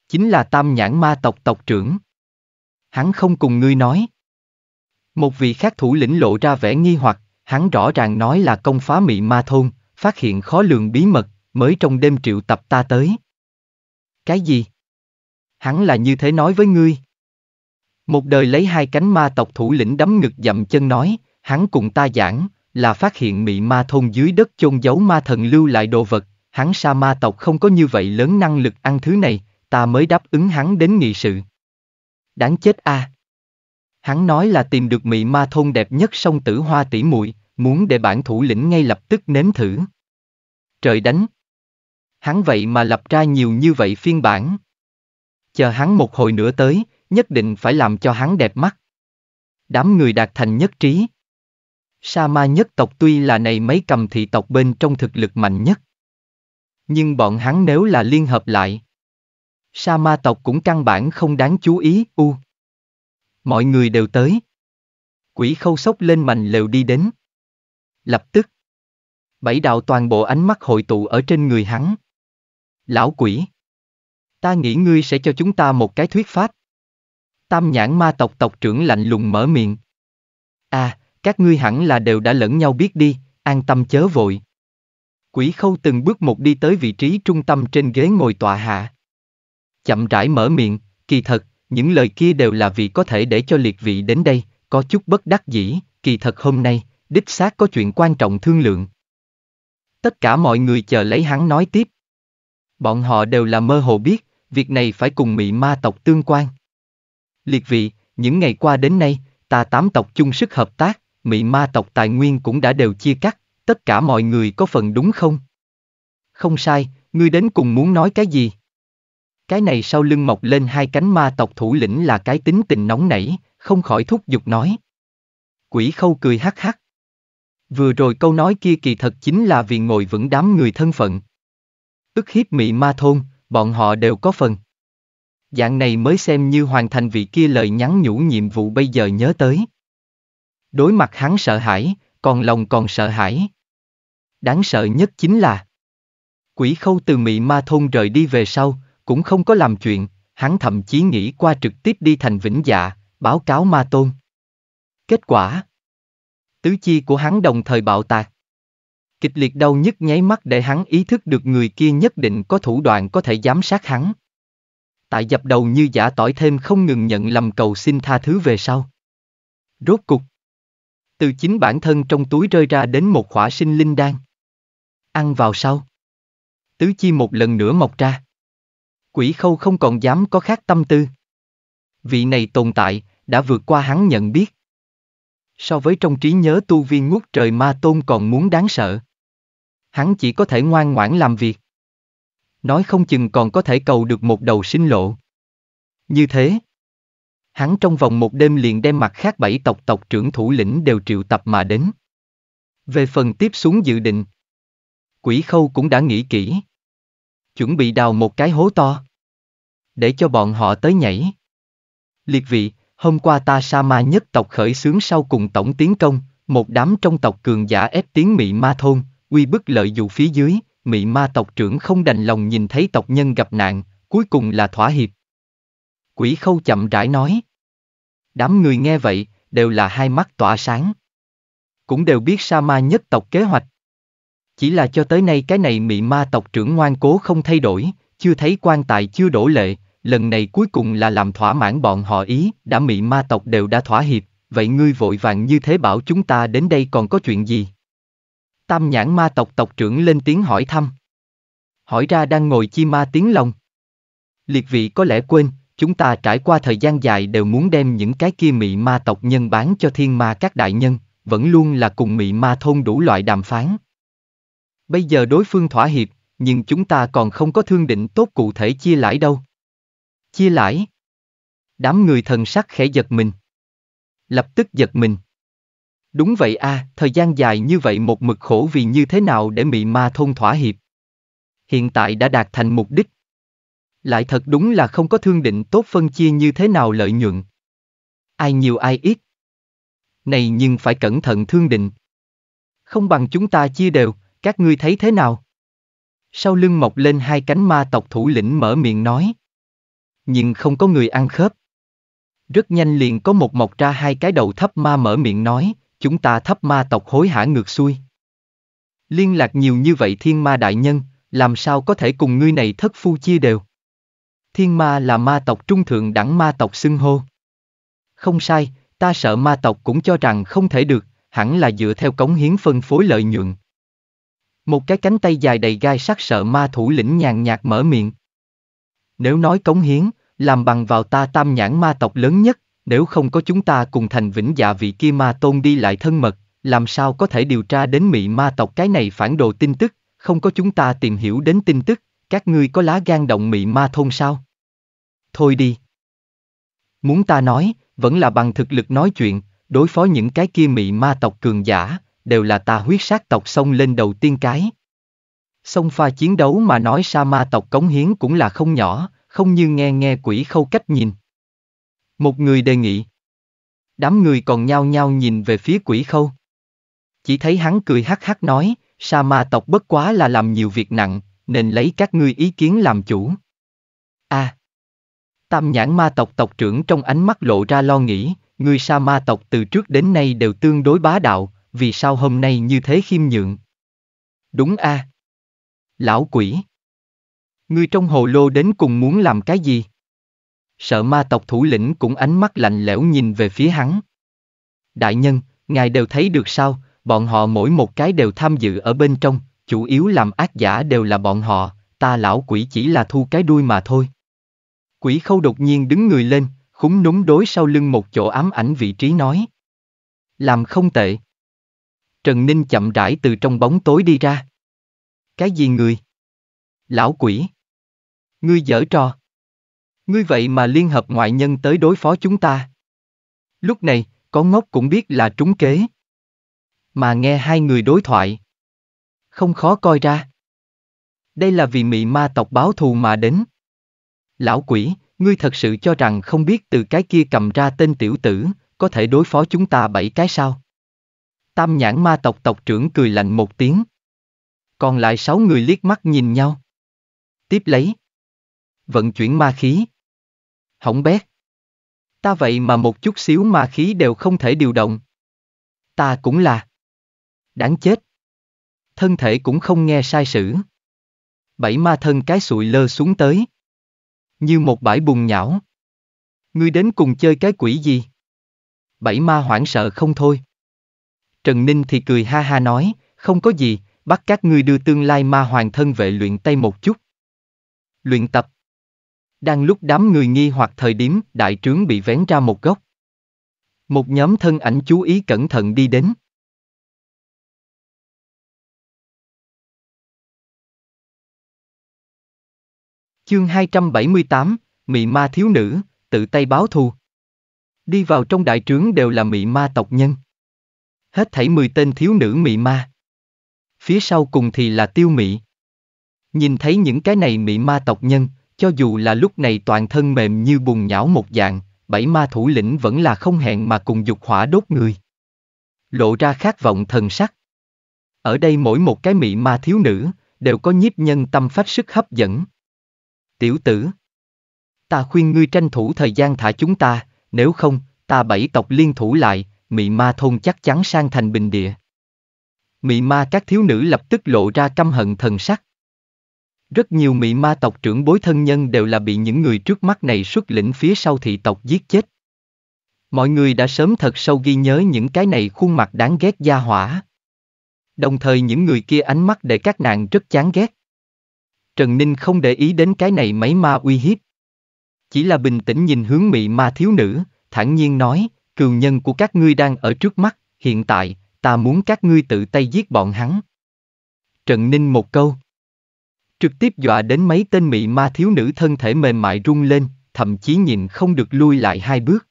Chính là tam nhãn ma tộc tộc trưởng. Hắn không cùng ngươi nói. Một vị khác thủ lĩnh lộ ra vẻ nghi hoặc, hắn rõ ràng nói là công phá mị ma thôn, phát hiện khó lường bí mật, mới trong đêm triệu tập ta tới. Cái gì? Hắn là như thế nói với ngươi. Một đời lấy hai cánh ma tộc thủ lĩnh đấm ngực dậm chân nói, hắn cùng ta giảng, là phát hiện mị ma thôn dưới đất chôn giấu ma thần lưu lại đồ vật, hắn sa ma tộc không có như vậy lớn năng lực ăn thứ này, ta mới đáp ứng hắn đến nghị sự. Đáng chết a. À. Hắn nói là tìm được mị ma thôn đẹp nhất sông tử hoa tỷ muội, muốn để bản thủ lĩnh ngay lập tức nếm thử. Trời đánh. Hắn vậy mà lập ra nhiều như vậy phiên bản. Chờ hắn một hồi nữa tới, nhất định phải làm cho hắn đẹp mắt. Đám người đạt thành nhất trí. Sa ma nhất tộc tuy là này mấy cầm thị tộc bên trong thực lực mạnh nhất nhưng bọn hắn nếu là liên hợp lại. Sa ma tộc cũng căn bản không đáng chú ý, u. Mọi người đều tới. Quỷ khâu sốc lên mành lều đi đến. Lập tức. Bảy đạo toàn bộ ánh mắt hội tụ ở trên người hắn. Lão quỷ. Ta nghĩ ngươi sẽ cho chúng ta một cái thuyết pháp. Tam nhãn ma tộc tộc trưởng lạnh lùng mở miệng. À, các ngươi hẳn là đều đã lẫn nhau biết đi, an tâm chớ vội. Quỷ khâu từng bước một đi tới vị trí trung tâm trên ghế ngồi tọa hạ. Chậm rãi mở miệng, kỳ thật, những lời kia đều là vì có thể để cho liệt vị đến đây, có chút bất đắc dĩ, kỳ thật hôm nay, đích xác có chuyện quan trọng thương lượng. Tất cả mọi người chờ lấy hắn nói tiếp. Bọn họ đều là mơ hồ biết, việc này phải cùng mị ma tộc tương quan. Liệt vị, những ngày qua đến nay, ta tám tộc chung sức hợp tác, mị ma tộc tài nguyên cũng đã đều chia cắt, tất cả mọi người có phần đúng không? Không sai, ngươi đến cùng muốn nói cái gì? Cái này sau lưng mọc lên hai cánh ma tộc thủ lĩnh là cái tính tình nóng nảy, không khỏi thúc giục nói. Quỷ khâu cười hắc hắc. Vừa rồi câu nói kia kỳ thật chính là vì ngồi vững đám người thân phận. Ức hiếp mị ma thôn, bọn họ đều có phần. Dạng này mới xem như hoàn thành vị kia lời nhắn nhủ nhiệm vụ bây giờ nhớ tới. Đối mặt hắn sợ hãi, còn lòng còn sợ hãi, đáng sợ nhất chính là Quỷ khâu từ mị ma thôn rời đi về sau, cũng không có làm chuyện, hắn thậm chí nghĩ qua trực tiếp đi thành vĩnh dạ, báo cáo ma tôn. Kết quả Tứ chi của hắn đồng thời bạo tạc. Kịch liệt đau nhức nháy mắt để hắn ý thức được người kia nhất định có thủ đoạn có thể giám sát hắn. Tại dập đầu như giả tỏi thêm không ngừng nhận lầm cầu xin tha thứ về sau. Rốt cục. Từ chính bản thân trong túi rơi ra đến một khỏa sinh linh đan ăn vào sau. Tứ chi một lần nữa mọc ra. Quỷ khâu không còn dám có khác tâm tư. Vị này tồn tại, đã vượt qua hắn nhận biết. So với trong trí nhớ tu viên ngút trời ma tôn còn muốn đáng sợ. Hắn chỉ có thể ngoan ngoãn làm việc. Nói không chừng còn có thể cầu được một đầu sinh lộ. Như thế, hắn trong vòng một đêm liền đem mặt khác bảy tộc tộc trưởng thủ lĩnh đều triệu tập mà đến. Về phần tiếp xuống dự định, quỷ khâu cũng đã nghĩ kỹ. Chuẩn bị đào một cái hố to. Để cho bọn họ tới nhảy. Liệt vị, hôm qua ta sa ma nhất tộc khởi xướng sau cùng tổng tiến công, một đám trong tộc cường giả ép tiếng mị ma thôn, uy bức lợi dù phía dưới, mị ma tộc trưởng không đành lòng nhìn thấy tộc nhân gặp nạn, cuối cùng là thỏa hiệp. Quỷ khâu chậm rãi nói. Đám người nghe vậy, đều là hai mắt tỏa sáng. Cũng đều biết sa ma nhất tộc kế hoạch. Chỉ là cho tới nay cái này mị ma tộc trưởng ngoan cố không thay đổi, chưa thấy quan tài chưa đổ lệ, lần này cuối cùng là làm thỏa mãn bọn họ ý, đã mị ma tộc đều đã thỏa hiệp, vậy ngươi vội vàng như thế bảo chúng ta đến đây còn có chuyện gì? Tam nhãn ma tộc tộc trưởng lên tiếng hỏi thăm. Hỏi ra đang ngồi chi ma tiếng lòng. Liệt vị có lẽ quên, chúng ta trải qua thời gian dài đều muốn đem những cái kia mị ma tộc nhân bán cho thiên ma các đại nhân, vẫn luôn là cùng mị ma thôn đủ loại đàm phán, Bây giờ đối phương thỏa hiệp, nhưng chúng ta còn không có thương định tốt cụ thể chia lãi đâu. Chia lãi? Đám người thần sắc khẽ giật mình. Lập tức giật mình. Đúng vậy a, à, thời gian dài như vậy một mực khổ vì như thế nào để mị ma thôn thỏa hiệp. Hiện tại đã đạt thành mục đích. Lại thật đúng là không có thương định tốt phân chia như thế nào lợi nhuận. Ai nhiều ai ít. Này nhưng phải cẩn thận thương định. Không bằng chúng ta chia đều, các ngươi thấy thế nào? Sau lưng mọc lên hai cánh ma tộc thủ lĩnh mở miệng nói. Nhưng không có người ăn khớp. Rất nhanh liền có một mọc ra hai cái đầu thấp ma mở miệng nói, chúng ta thấp ma tộc hối hả ngược xuôi. Liên lạc nhiều như vậy thiên ma đại nhân, làm sao có thể cùng ngươi này thất phu chia đều? Thiên ma là ma tộc trung thượng đẳng ma tộc xưng hô. Không sai, ta sợ ma tộc cũng cho rằng không thể được, hẳn là dựa theo cống hiến phân phối lợi nhuận. Một cái cánh tay dài đầy gai sắc sợ ma thủ lĩnh nhàn nhạt mở miệng. Nếu nói cống hiến, làm bằng vào ta tam nhãn ma tộc lớn nhất, nếu không có chúng ta cùng thành vĩnh dạ vị kia ma tôn đi lại thân mật, làm sao có thể điều tra đến mị ma tộc cái này phản đồ tin tức, không có chúng ta tìm hiểu đến tin tức, các ngươi có lá gan động mị ma thôn sao? Thôi đi. Muốn ta nói, vẫn là bằng thực lực nói chuyện, đối phó những cái kia mị ma tộc cường giả, đều là tà huyết sát tộc xông lên đầu tiên cái. Xông pha chiến đấu mà nói sa ma tộc cống hiến cũng là không nhỏ, không như nghe nghe quỷ khâu cách nhìn. Một người đề nghị. Đám người còn nhao nhao nhìn về phía quỷ khâu. Chỉ thấy hắn cười hắc hắc nói, sa ma tộc bất quá là làm nhiều việc nặng, nên lấy các ngươi ý kiến làm chủ. a à, Tam nhãn ma tộc tộc trưởng trong ánh mắt lộ ra lo nghĩ, người sa ma tộc từ trước đến nay đều tương đối bá đạo, vì sao hôm nay như thế khiêm nhượng? Đúng a à? Lão quỷ! Ngươi trong hồ lô đến cùng muốn làm cái gì? Sợ ma tộc thủ lĩnh cũng ánh mắt lạnh lẽo nhìn về phía hắn. Đại nhân, ngài đều thấy được sao, bọn họ mỗi một cái đều tham dự ở bên trong, chủ yếu làm ác giả đều là bọn họ, ta lão quỷ chỉ là thu cái đuôi mà thôi. Quỷ khâu đột nhiên đứng người lên, khúng núm đối sau lưng một chỗ ám ảnh vị trí nói. Làm không tệ, Trần Ninh chậm rãi từ trong bóng tối đi ra. Cái gì người? Lão quỷ. Ngươi dở trò. Ngươi vậy mà liên hợp ngoại nhân tới đối phó chúng ta. Lúc này, có ngốc cũng biết là trúng kế. Mà nghe hai người đối thoại. Không khó coi ra. Đây là vì mị ma tộc báo thù mà đến. Lão quỷ, ngươi thật sự cho rằng không biết từ cái kia cầm ra tên tiểu tử, có thể đối phó chúng ta bảy cái sao? Tam nhãn ma tộc tộc trưởng cười lạnh một tiếng. Còn lại sáu người liếc mắt nhìn nhau. Tiếp lấy. Vận chuyển ma khí. Hỏng bét. Ta vậy mà một chút xíu ma khí đều không thể điều động. Ta cũng là. Đáng chết. Thân thể cũng không nghe sai sử. Bảy ma thân cái sụi lơ xuống tới. Như một bãi bùn nhão. Ngươi đến cùng chơi cái quỷ gì? Bảy ma hoảng sợ không thôi. Trần Ninh thì cười ha ha nói, không có gì, bắt các ngươi đưa tương lai ma hoàng thân vệ luyện tay một chút. Luyện tập Đang lúc đám người nghi hoặc thời điểm, đại trướng bị vén ra một góc. Một nhóm thân ảnh chú ý cẩn thận đi đến. Chương 278, Mị ma thiếu nữ, tự tay báo thù. Đi vào trong đại trướng đều là mị ma tộc nhân hết thảy 10 tên thiếu nữ mị ma. Phía sau cùng thì là tiêu mị. Nhìn thấy những cái này mị ma tộc nhân, cho dù là lúc này toàn thân mềm như bùn nhão một dạng, bảy ma thủ lĩnh vẫn là không hẹn mà cùng dục hỏa đốt người. Lộ ra khát vọng thần sắc. Ở đây mỗi một cái mị ma thiếu nữ, đều có nhiếp nhân tâm phát sức hấp dẫn. Tiểu tử. Ta khuyên ngươi tranh thủ thời gian thả chúng ta, nếu không, ta bảy tộc liên thủ lại, Mị Ma thôn chắc chắn sang thành bình địa. Mị Ma các thiếu nữ lập tức lộ ra căm hận thần sắc. Rất nhiều mị ma tộc trưởng bối thân nhân đều là bị những người trước mắt này xuất lĩnh phía sau thị tộc giết chết. Mọi người đã sớm thật sâu ghi nhớ những cái này khuôn mặt đáng ghét gia hỏa. Đồng thời những người kia ánh mắt để các nàng rất chán ghét. Trần Ninh không để ý đến cái này mấy ma uy hiếp. Chỉ là bình tĩnh nhìn hướng mị ma thiếu nữ, thản nhiên nói, cường nhân của các ngươi đang ở trước mắt, hiện tại, ta muốn các ngươi tự tay giết bọn hắn. Trần Ninh một câu. Trực tiếp dọa đến mấy tên mị ma thiếu nữ thân thể mềm mại rung lên, thậm chí nhìn không được lui lại hai bước.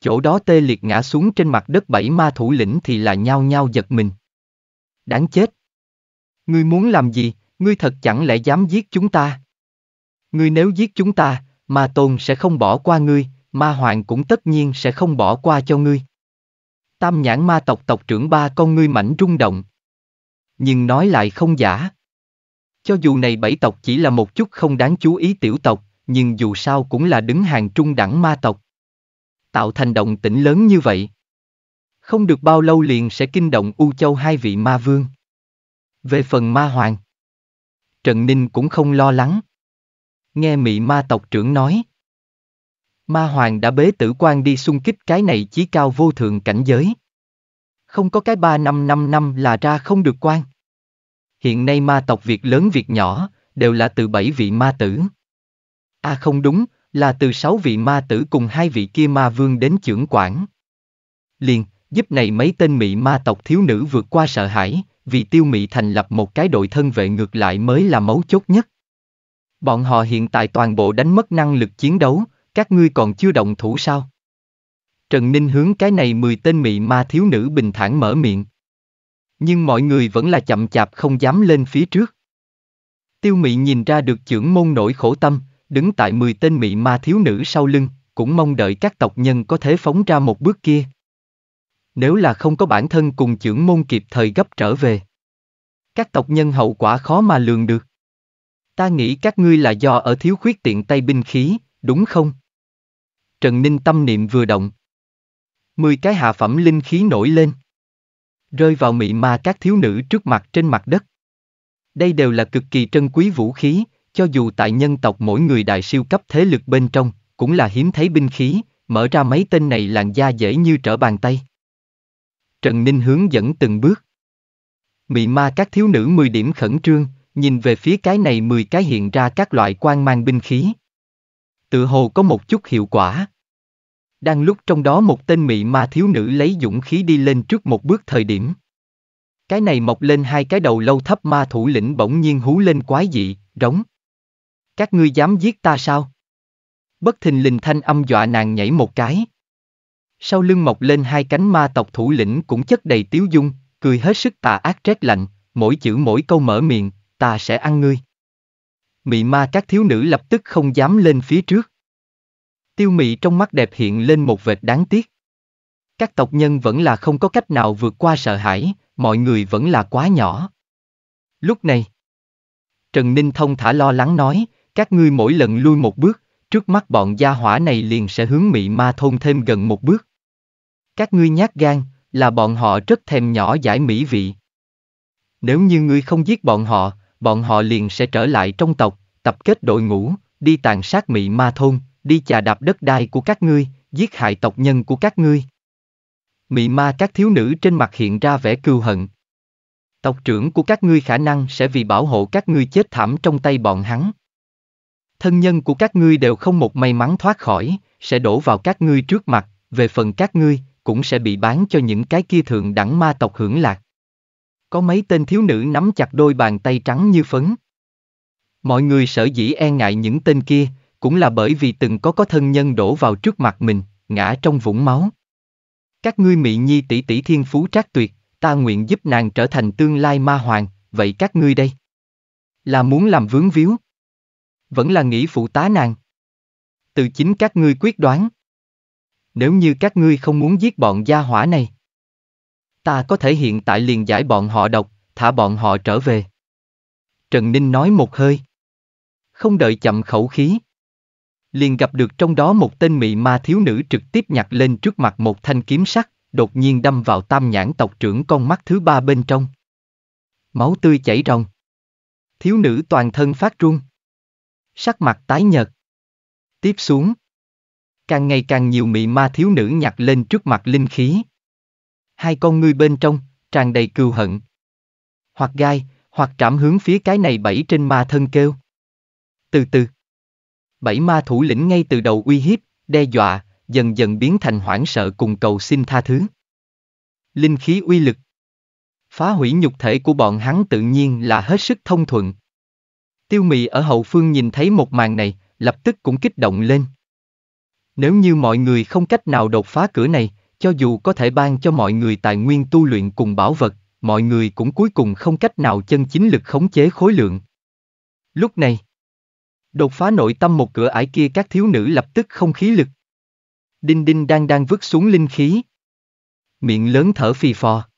Chỗ đó tê liệt ngã xuống trên mặt đất bảy ma thủ lĩnh thì là nhao nhao giật mình. Đáng chết. Ngươi muốn làm gì, ngươi thật chẳng lẽ dám giết chúng ta? Ngươi nếu giết chúng ta, ma tôn sẽ không bỏ qua ngươi, ma hoàng cũng tất nhiên sẽ không bỏ qua cho ngươi. Tam nhãn ma tộc tộc trưởng ba con ngươi mảnh rung động. Nhưng nói lại không giả. Cho dù này bảy tộc chỉ là một chút không đáng chú ý tiểu tộc, nhưng dù sao cũng là đứng hàng trung đẳng ma tộc. Tạo thành động tĩnh lớn như vậy. Không được bao lâu liền sẽ kinh động U Châu hai vị ma vương. Về phần ma hoàng, Trần Ninh cũng không lo lắng. Nghe mị ma tộc trưởng nói. Ma Hoàng đã bế tử quan đi xung kích cái này chí cao vô thượng cảnh giới. Không có cái ba năm năm năm là ra không được quan. Hiện nay ma tộc việc lớn việc nhỏ, đều là từ bảy vị ma tử. À không đúng, là từ sáu vị ma tử cùng hai vị kia ma vương đến trưởng quản. Liền, giúp này mấy tên mỹ ma tộc thiếu nữ vượt qua sợ hãi, vì tiêu mỹ thành lập một cái đội thân vệ ngược lại mới là mấu chốt nhất. Bọn họ hiện tại toàn bộ đánh mất năng lực chiến đấu, các ngươi còn chưa động thủ sao? Trần Ninh hướng cái này mười tên mị ma thiếu nữ bình thản mở miệng. Nhưng mọi người vẫn là chậm chạp không dám lên phía trước. Tiêu mị nhìn ra được trưởng môn nổi khổ tâm, đứng tại mười tên mị ma thiếu nữ sau lưng, cũng mong đợi các tộc nhân có thể phóng ra một bước kia. Nếu là không có bản thân cùng trưởng môn kịp thời gấp trở về. Các tộc nhân hậu quả khó mà lường được. Ta nghĩ các ngươi là do ở thiếu khuyết tiện tay binh khí, đúng không? Trần Ninh tâm niệm vừa động. Mười cái hạ phẩm linh khí nổi lên. Rơi vào mị ma các thiếu nữ trước mặt trên mặt đất. Đây đều là cực kỳ trân quý vũ khí, cho dù tại nhân tộc mỗi người đại siêu cấp thế lực bên trong, cũng là hiếm thấy binh khí, mở ra mấy tên này làn da dễ như trở bàn tay. Trần Ninh hướng dẫn từng bước. Mị ma các thiếu nữ mười điểm khẩn trương, nhìn về phía cái này mười cái hiện ra các loại quan mang binh khí. Tự hồ có một chút hiệu quả đang lúc trong đó một tên mị ma thiếu nữ lấy dũng khí đi lên trước một bước thời điểm. Cái này mọc lên hai cái đầu lâu thấp ma thủ lĩnh bỗng nhiên hú lên quái dị, rống. Các ngươi dám giết ta sao? Bất thình lình thanh âm dọa nàng nhảy một cái. Sau lưng mọc lên hai cánh ma tộc thủ lĩnh cũng chất đầy tiếu dung, cười hết sức tà ác rét lạnh, mỗi chữ mỗi câu mở miệng, ta sẽ ăn ngươi. Mị ma các thiếu nữ lập tức không dám lên phía trước. Tiêu mị trong mắt đẹp hiện lên một vệt đáng tiếc. Các tộc nhân vẫn là không có cách nào vượt qua sợ hãi, mọi người vẫn là quá nhỏ. Lúc này, Trần Ninh thông thả lo lắng nói, các ngươi mỗi lần lui một bước, trước mắt bọn gia hỏa này liền sẽ hướng mị ma thôn thêm gần một bước. Các ngươi nhát gan, là bọn họ rất thèm nhỏ giải mỹ vị. Nếu như ngươi không giết bọn họ, bọn họ liền sẽ trở lại trong tộc, tập kết đội ngũ, đi tàn sát mị ma thôn, đi chà đạp đất đai của các ngươi, giết hại tộc nhân của các ngươi. Mị ma các thiếu nữ trên mặt hiện ra vẻ cưu hận. Tộc trưởng của các ngươi khả năng sẽ vì bảo hộ các ngươi chết thảm trong tay bọn hắn. Thân nhân của các ngươi đều không một may mắn thoát khỏi, sẽ đổ vào các ngươi trước mặt, về phần các ngươi, cũng sẽ bị bán cho những cái kia thượng đẳng ma tộc hưởng lạc. Có mấy tên thiếu nữ nắm chặt đôi bàn tay trắng như phấn. Mọi người sở dĩ e ngại những tên kia, cũng là bởi vì từng có có thân nhân đổ vào trước mặt mình, ngã trong vũng máu. Các ngươi mị nhi tỷ tỷ thiên phú trác tuyệt, ta nguyện giúp nàng trở thành tương lai ma hoàng, vậy các ngươi đây? Là muốn làm vướng víu? Vẫn là nghĩ phụ tá nàng? Từ chính các ngươi quyết đoán. Nếu như các ngươi không muốn giết bọn gia hỏa này, ta có thể hiện tại liền giải bọn họ độc, thả bọn họ trở về. Trần Ninh nói một hơi. Không đợi chậm khẩu khí liền gặp được trong đó một tên mị ma thiếu nữ trực tiếp nhặt lên trước mặt một thanh kiếm sắt, đột nhiên đâm vào tam nhãn tộc trưởng con mắt thứ ba bên trong. Máu tươi chảy ròng. Thiếu nữ toàn thân phát run. Sắc mặt tái nhợt. Tiếp xuống. Càng ngày càng nhiều mị ma thiếu nữ nhặt lên trước mặt linh khí. Hai con ngươi bên trong, tràn đầy cừu hận. Hoặc gai, hoặc trảm hướng phía cái này bảy trên ma thân kêu. Từ từ. Bảy ma thủ lĩnh ngay từ đầu uy hiếp, đe dọa, dần dần biến thành hoảng sợ cùng cầu xin tha thứ. Linh khí uy lực Phá hủy nhục thể của bọn hắn tự nhiên là hết sức thông thuận. Tiêu mị ở hậu phương nhìn thấy một màn này, lập tức cũng kích động lên. Nếu như mọi người không cách nào đột phá cửa này, cho dù có thể ban cho mọi người tài nguyên tu luyện cùng bảo vật, mọi người cũng cuối cùng không cách nào chân chính lực khống chế khối lượng. Lúc này, Đột phá nội tâm một cửa ải kia các thiếu nữ lập tức không khí lực. Đinh đinh đang đang vứt xuống linh khí. Miệng lớn thở phì phò.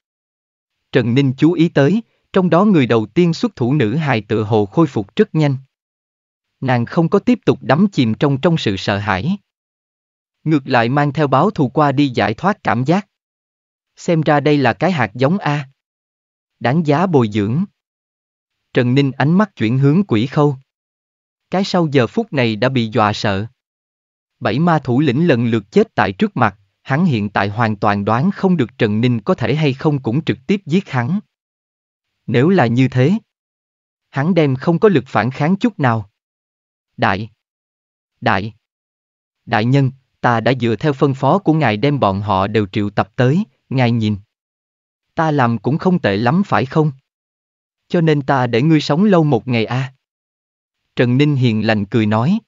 Trần Ninh chú ý tới, trong đó người đầu tiên xuất thủ nữ hài tựa hồ khôi phục rất nhanh. Nàng không có tiếp tục đắm chìm trong trong sự sợ hãi. Ngược lại mang theo báo thù qua đi giải thoát cảm giác. Xem ra đây là cái hạt giống A. Đáng giá bồi dưỡng. Trần Ninh ánh mắt chuyển hướng quỷ khâu cái sau giờ phút này đã bị dọa sợ. Bảy ma thủ lĩnh lần lượt chết tại trước mặt, hắn hiện tại hoàn toàn đoán không được Trần Ninh có thể hay không cũng trực tiếp giết hắn. Nếu là như thế, hắn đem không có lực phản kháng chút nào. Đại! Đại! Đại nhân, ta đã dựa theo phân phó của ngài đem bọn họ đều triệu tập tới, ngài nhìn. Ta làm cũng không tệ lắm phải không? Cho nên ta để ngươi sống lâu một ngày a. À. Trần Ninh hiền lành cười nói.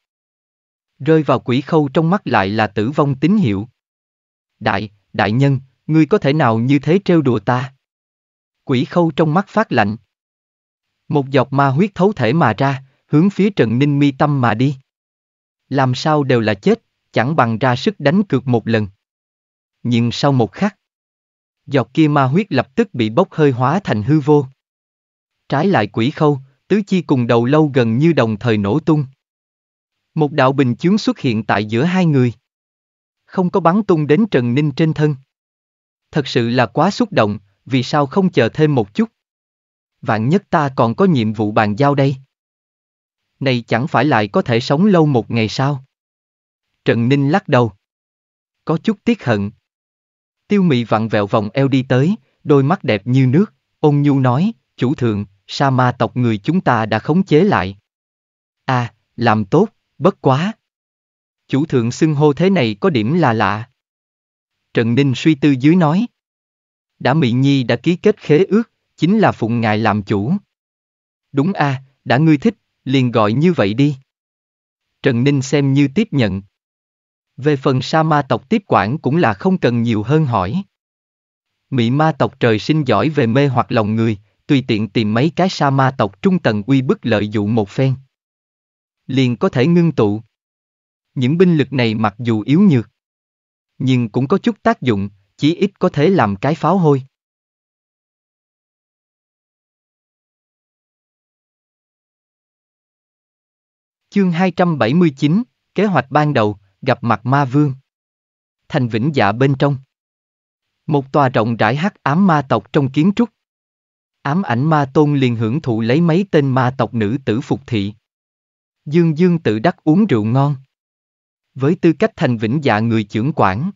Rơi vào quỷ khâu trong mắt lại là tử vong tín hiệu. Đại, đại nhân, ngươi có thể nào như thế trêu đùa ta? Quỷ khâu trong mắt phát lạnh. Một giọt ma huyết thấu thể mà ra, hướng phía Trần Ninh mi tâm mà đi. Làm sao đều là chết, chẳng bằng ra sức đánh cược một lần. Nhưng sau một khắc, giọt kia ma huyết lập tức bị bốc hơi hóa thành hư vô. Trái lại quỷ khâu, tứ chi cùng đầu lâu gần như đồng thời nổ tung. Một đạo bình chướng xuất hiện tại giữa hai người. Không có bắn tung đến Trần Ninh trên thân. Thật sự là quá xúc động, vì sao không chờ thêm một chút? Vạn nhất ta còn có nhiệm vụ bàn giao đây. Này chẳng phải lại có thể sống lâu một ngày sao? Trần Ninh lắc đầu. Có chút tiếc hận. Tiêu mị vặn vẹo vòng eo đi tới, đôi mắt đẹp như nước, ôn nhu nói, chủ thượng, sa ma tộc người chúng ta đã khống chế lại. À, làm tốt, bất quá. Chủ thượng xưng hô thế này có điểm là lạ. Trần Ninh suy tư dưới nói. Đã Mị Nhi đã ký kết khế ước, chính là phụng ngài làm chủ. Đúng a, à, đã ngươi thích, liền gọi như vậy đi. Trần Ninh xem như tiếp nhận. Về phần sa ma tộc tiếp quản cũng là không cần nhiều hơn hỏi. Mị ma tộc trời sinh giỏi về mê hoặc lòng người, tùy tiện tìm mấy cái sa ma tộc trung tầng uy bức lợi dụ một phen. Liền có thể ngưng tụ. Những binh lực này mặc dù yếu nhược, nhưng cũng có chút tác dụng, chỉ ít có thể làm cái pháo hôi. Chương 279, kế hoạch ban đầu, gặp mặt ma vương. Thành vĩnh dạ bên trong. Một tòa rộng rãi hắc ám ma tộc trong kiến trúc ám ảnh ma tôn liền hưởng thụ lấy mấy tên ma tộc nữ tử phục thị. Dương Dương tự đắc uống rượu ngon. Với tư cách thành vĩnh dạ người trưởng quản,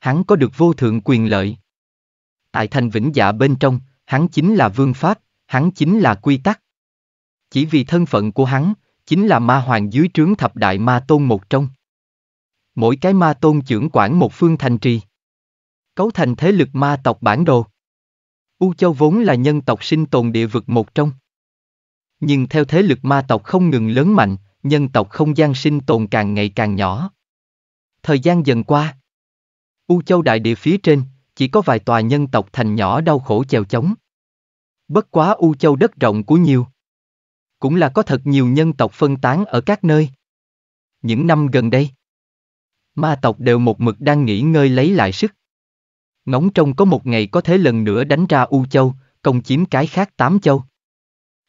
hắn có được vô thượng quyền lợi. Tại thành vĩnh dạ bên trong, hắn chính là vương pháp, hắn chính là quy tắc. Chỉ vì thân phận của hắn, chính là ma hoàng dưới trướng thập đại ma tôn một trong. Mỗi cái ma tôn trưởng quản một phương thành trì. Cấu thành thế lực ma tộc bản đồ. U Châu vốn là nhân tộc sinh tồn địa vực một trong. Nhưng theo thế lực ma tộc không ngừng lớn mạnh, nhân tộc không gian sinh tồn càng ngày càng nhỏ. Thời gian dần qua, U Châu đại địa phía trên, chỉ có vài tòa nhân tộc thành nhỏ đau khổ chèo chống. Bất quá U Châu đất rộng của nhiều. Cũng là có thật nhiều nhân tộc phân tán ở các nơi. Những năm gần đây, ma tộc đều một mực đang nghỉ ngơi lấy lại sức ngóng trông có một ngày có thể lần nữa đánh ra U Châu, công chiếm cái khác tám châu.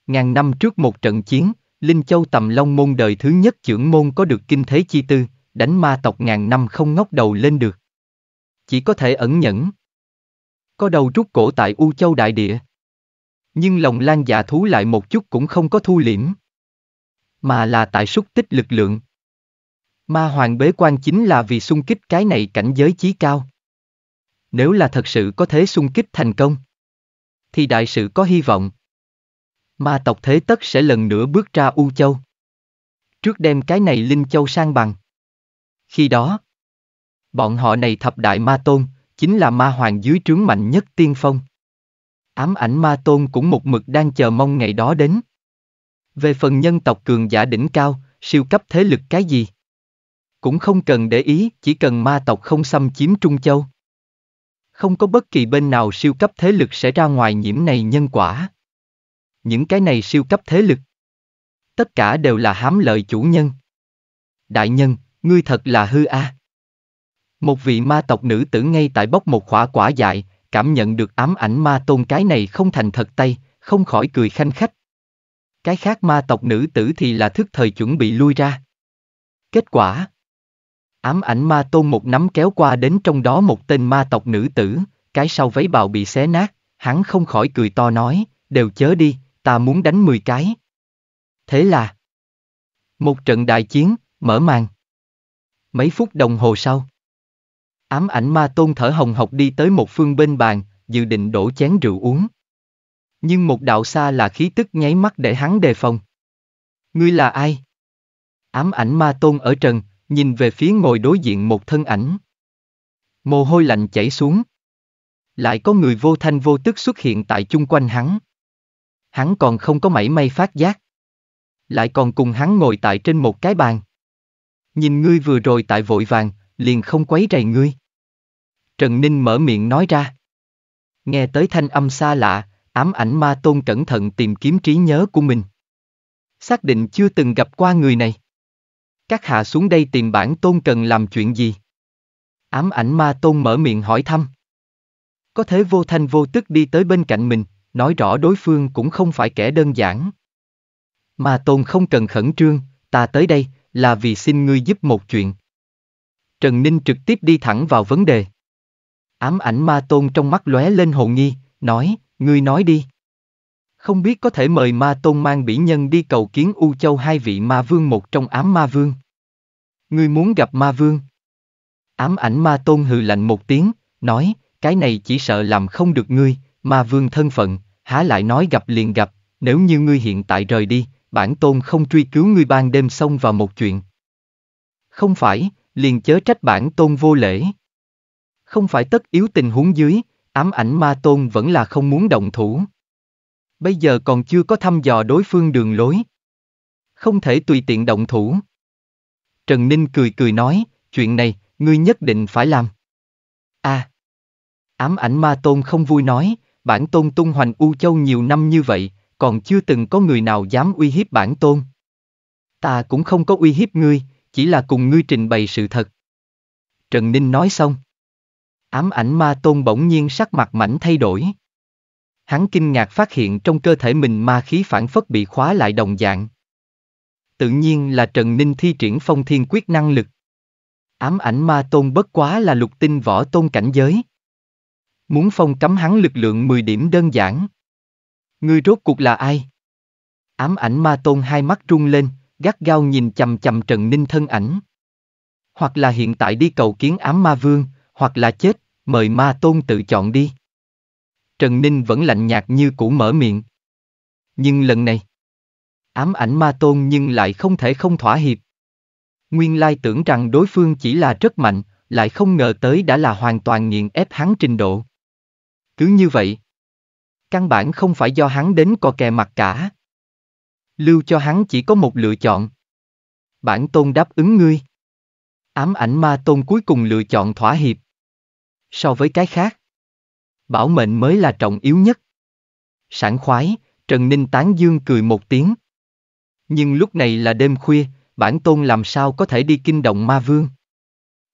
Ngàn năm trước một trận chiến, Linh Châu tầm Long môn đời thứ nhất trưởng môn có được kinh thế chi tư, đánh ma tộc ngàn năm không ngóc đầu lên được. Chỉ có thể ẩn nhẫn. Có đầu rút cổ tại U Châu đại địa. Nhưng lòng lan dạ thú lại một chút cũng không có thu liễm. Mà là tại xúc tích lực lượng. Ma hoàng bế quan chính là vì xung kích cái này cảnh giới chí cao nếu là thật sự có thế xung kích thành công, thì đại sự có hy vọng. Ma tộc thế tất sẽ lần nữa bước ra U Châu. Trước đem cái này Linh Châu sang bằng. Khi đó, bọn họ này thập đại ma tôn, chính là ma hoàng dưới trướng mạnh nhất tiên phong. Ám ảnh ma tôn cũng một mực đang chờ mong ngày đó đến. Về phần nhân tộc cường giả đỉnh cao, siêu cấp thế lực cái gì? Cũng không cần để ý, chỉ cần ma tộc không xâm chiếm Trung Châu không có bất kỳ bên nào siêu cấp thế lực sẽ ra ngoài nhiễm này nhân quả. Những cái này siêu cấp thế lực. Tất cả đều là hám lợi chủ nhân. Đại nhân, ngươi thật là hư a. À. Một vị ma tộc nữ tử ngay tại bốc một khỏa quả dại, cảm nhận được ám ảnh ma tôn cái này không thành thật tay, không khỏi cười khanh khách. Cái khác ma tộc nữ tử thì là thức thời chuẩn bị lui ra. Kết quả Ám ảnh ma tôn một nắm kéo qua đến trong đó một tên ma tộc nữ tử, cái sau váy bào bị xé nát, hắn không khỏi cười to nói, đều chớ đi, ta muốn đánh 10 cái. Thế là một trận đại chiến, mở màn. Mấy phút đồng hồ sau, ám ảnh ma tôn thở hồng hộc đi tới một phương bên bàn, dự định đổ chén rượu uống. Nhưng một đạo xa là khí tức nháy mắt để hắn đề phòng. Ngươi là ai? Ám ảnh ma tôn ở trần, nhìn về phía ngồi đối diện một thân ảnh. Mồ hôi lạnh chảy xuống. Lại có người vô thanh vô tức xuất hiện tại chung quanh hắn. Hắn còn không có mảy may phát giác. Lại còn cùng hắn ngồi tại trên một cái bàn. Nhìn ngươi vừa rồi tại vội vàng, liền không quấy rầy ngươi. Trần Ninh mở miệng nói ra. Nghe tới thanh âm xa lạ, ám ảnh ma tôn cẩn thận tìm kiếm trí nhớ của mình. Xác định chưa từng gặp qua người này. Các hạ xuống đây tìm bản tôn cần làm chuyện gì? Ám ảnh ma tôn mở miệng hỏi thăm. Có thế vô thanh vô tức đi tới bên cạnh mình, nói rõ đối phương cũng không phải kẻ đơn giản. Ma tôn không cần khẩn trương, ta tới đây là vì xin ngươi giúp một chuyện. Trần Ninh trực tiếp đi thẳng vào vấn đề. Ám ảnh ma tôn trong mắt lóe lên hồ nghi, nói, ngươi nói đi. Không biết có thể mời ma tôn mang bỉ nhân đi cầu kiến U Châu hai vị ma vương một trong ám ma vương. Ngươi muốn gặp ma vương. Ám ảnh ma tôn hừ lạnh một tiếng, nói, cái này chỉ sợ làm không được ngươi, ma vương thân phận, há lại nói gặp liền gặp, nếu như ngươi hiện tại rời đi, bản tôn không truy cứu ngươi ban đêm xong vào một chuyện. Không phải, liền chớ trách bản tôn vô lễ. Không phải tất yếu tình huống dưới, ám ảnh ma tôn vẫn là không muốn động thủ bây giờ còn chưa có thăm dò đối phương đường lối. Không thể tùy tiện động thủ. Trần Ninh cười cười nói, chuyện này, ngươi nhất định phải làm. À, ám ảnh ma tôn không vui nói, bản tôn tung hoành U Châu nhiều năm như vậy, còn chưa từng có người nào dám uy hiếp bản tôn. Ta cũng không có uy hiếp ngươi, chỉ là cùng ngươi trình bày sự thật. Trần Ninh nói xong. Ám ảnh ma tôn bỗng nhiên sắc mặt mảnh thay đổi hắn kinh ngạc phát hiện trong cơ thể mình ma khí phản phất bị khóa lại đồng dạng. Tự nhiên là Trần Ninh thi triển phong thiên quyết năng lực. Ám ảnh ma tôn bất quá là lục tinh võ tôn cảnh giới. Muốn phong cấm hắn lực lượng 10 điểm đơn giản. Ngươi rốt cuộc là ai? Ám ảnh ma tôn hai mắt trung lên, gắt gao nhìn chầm chầm Trần Ninh thân ảnh. Hoặc là hiện tại đi cầu kiến ám ma vương, hoặc là chết, mời ma tôn tự chọn đi. Trần Ninh vẫn lạnh nhạt như cũ mở miệng. Nhưng lần này, ám ảnh ma tôn nhưng lại không thể không thỏa hiệp. Nguyên lai tưởng rằng đối phương chỉ là rất mạnh, lại không ngờ tới đã là hoàn toàn nghiện ép hắn trình độ. Cứ như vậy, căn bản không phải do hắn đến co kè mặt cả. Lưu cho hắn chỉ có một lựa chọn. Bản tôn đáp ứng ngươi. Ám ảnh ma tôn cuối cùng lựa chọn thỏa hiệp. So với cái khác, Bảo mệnh mới là trọng yếu nhất. Sảng khoái, Trần Ninh tán dương cười một tiếng. Nhưng lúc này là đêm khuya, bản tôn làm sao có thể đi kinh động ma vương.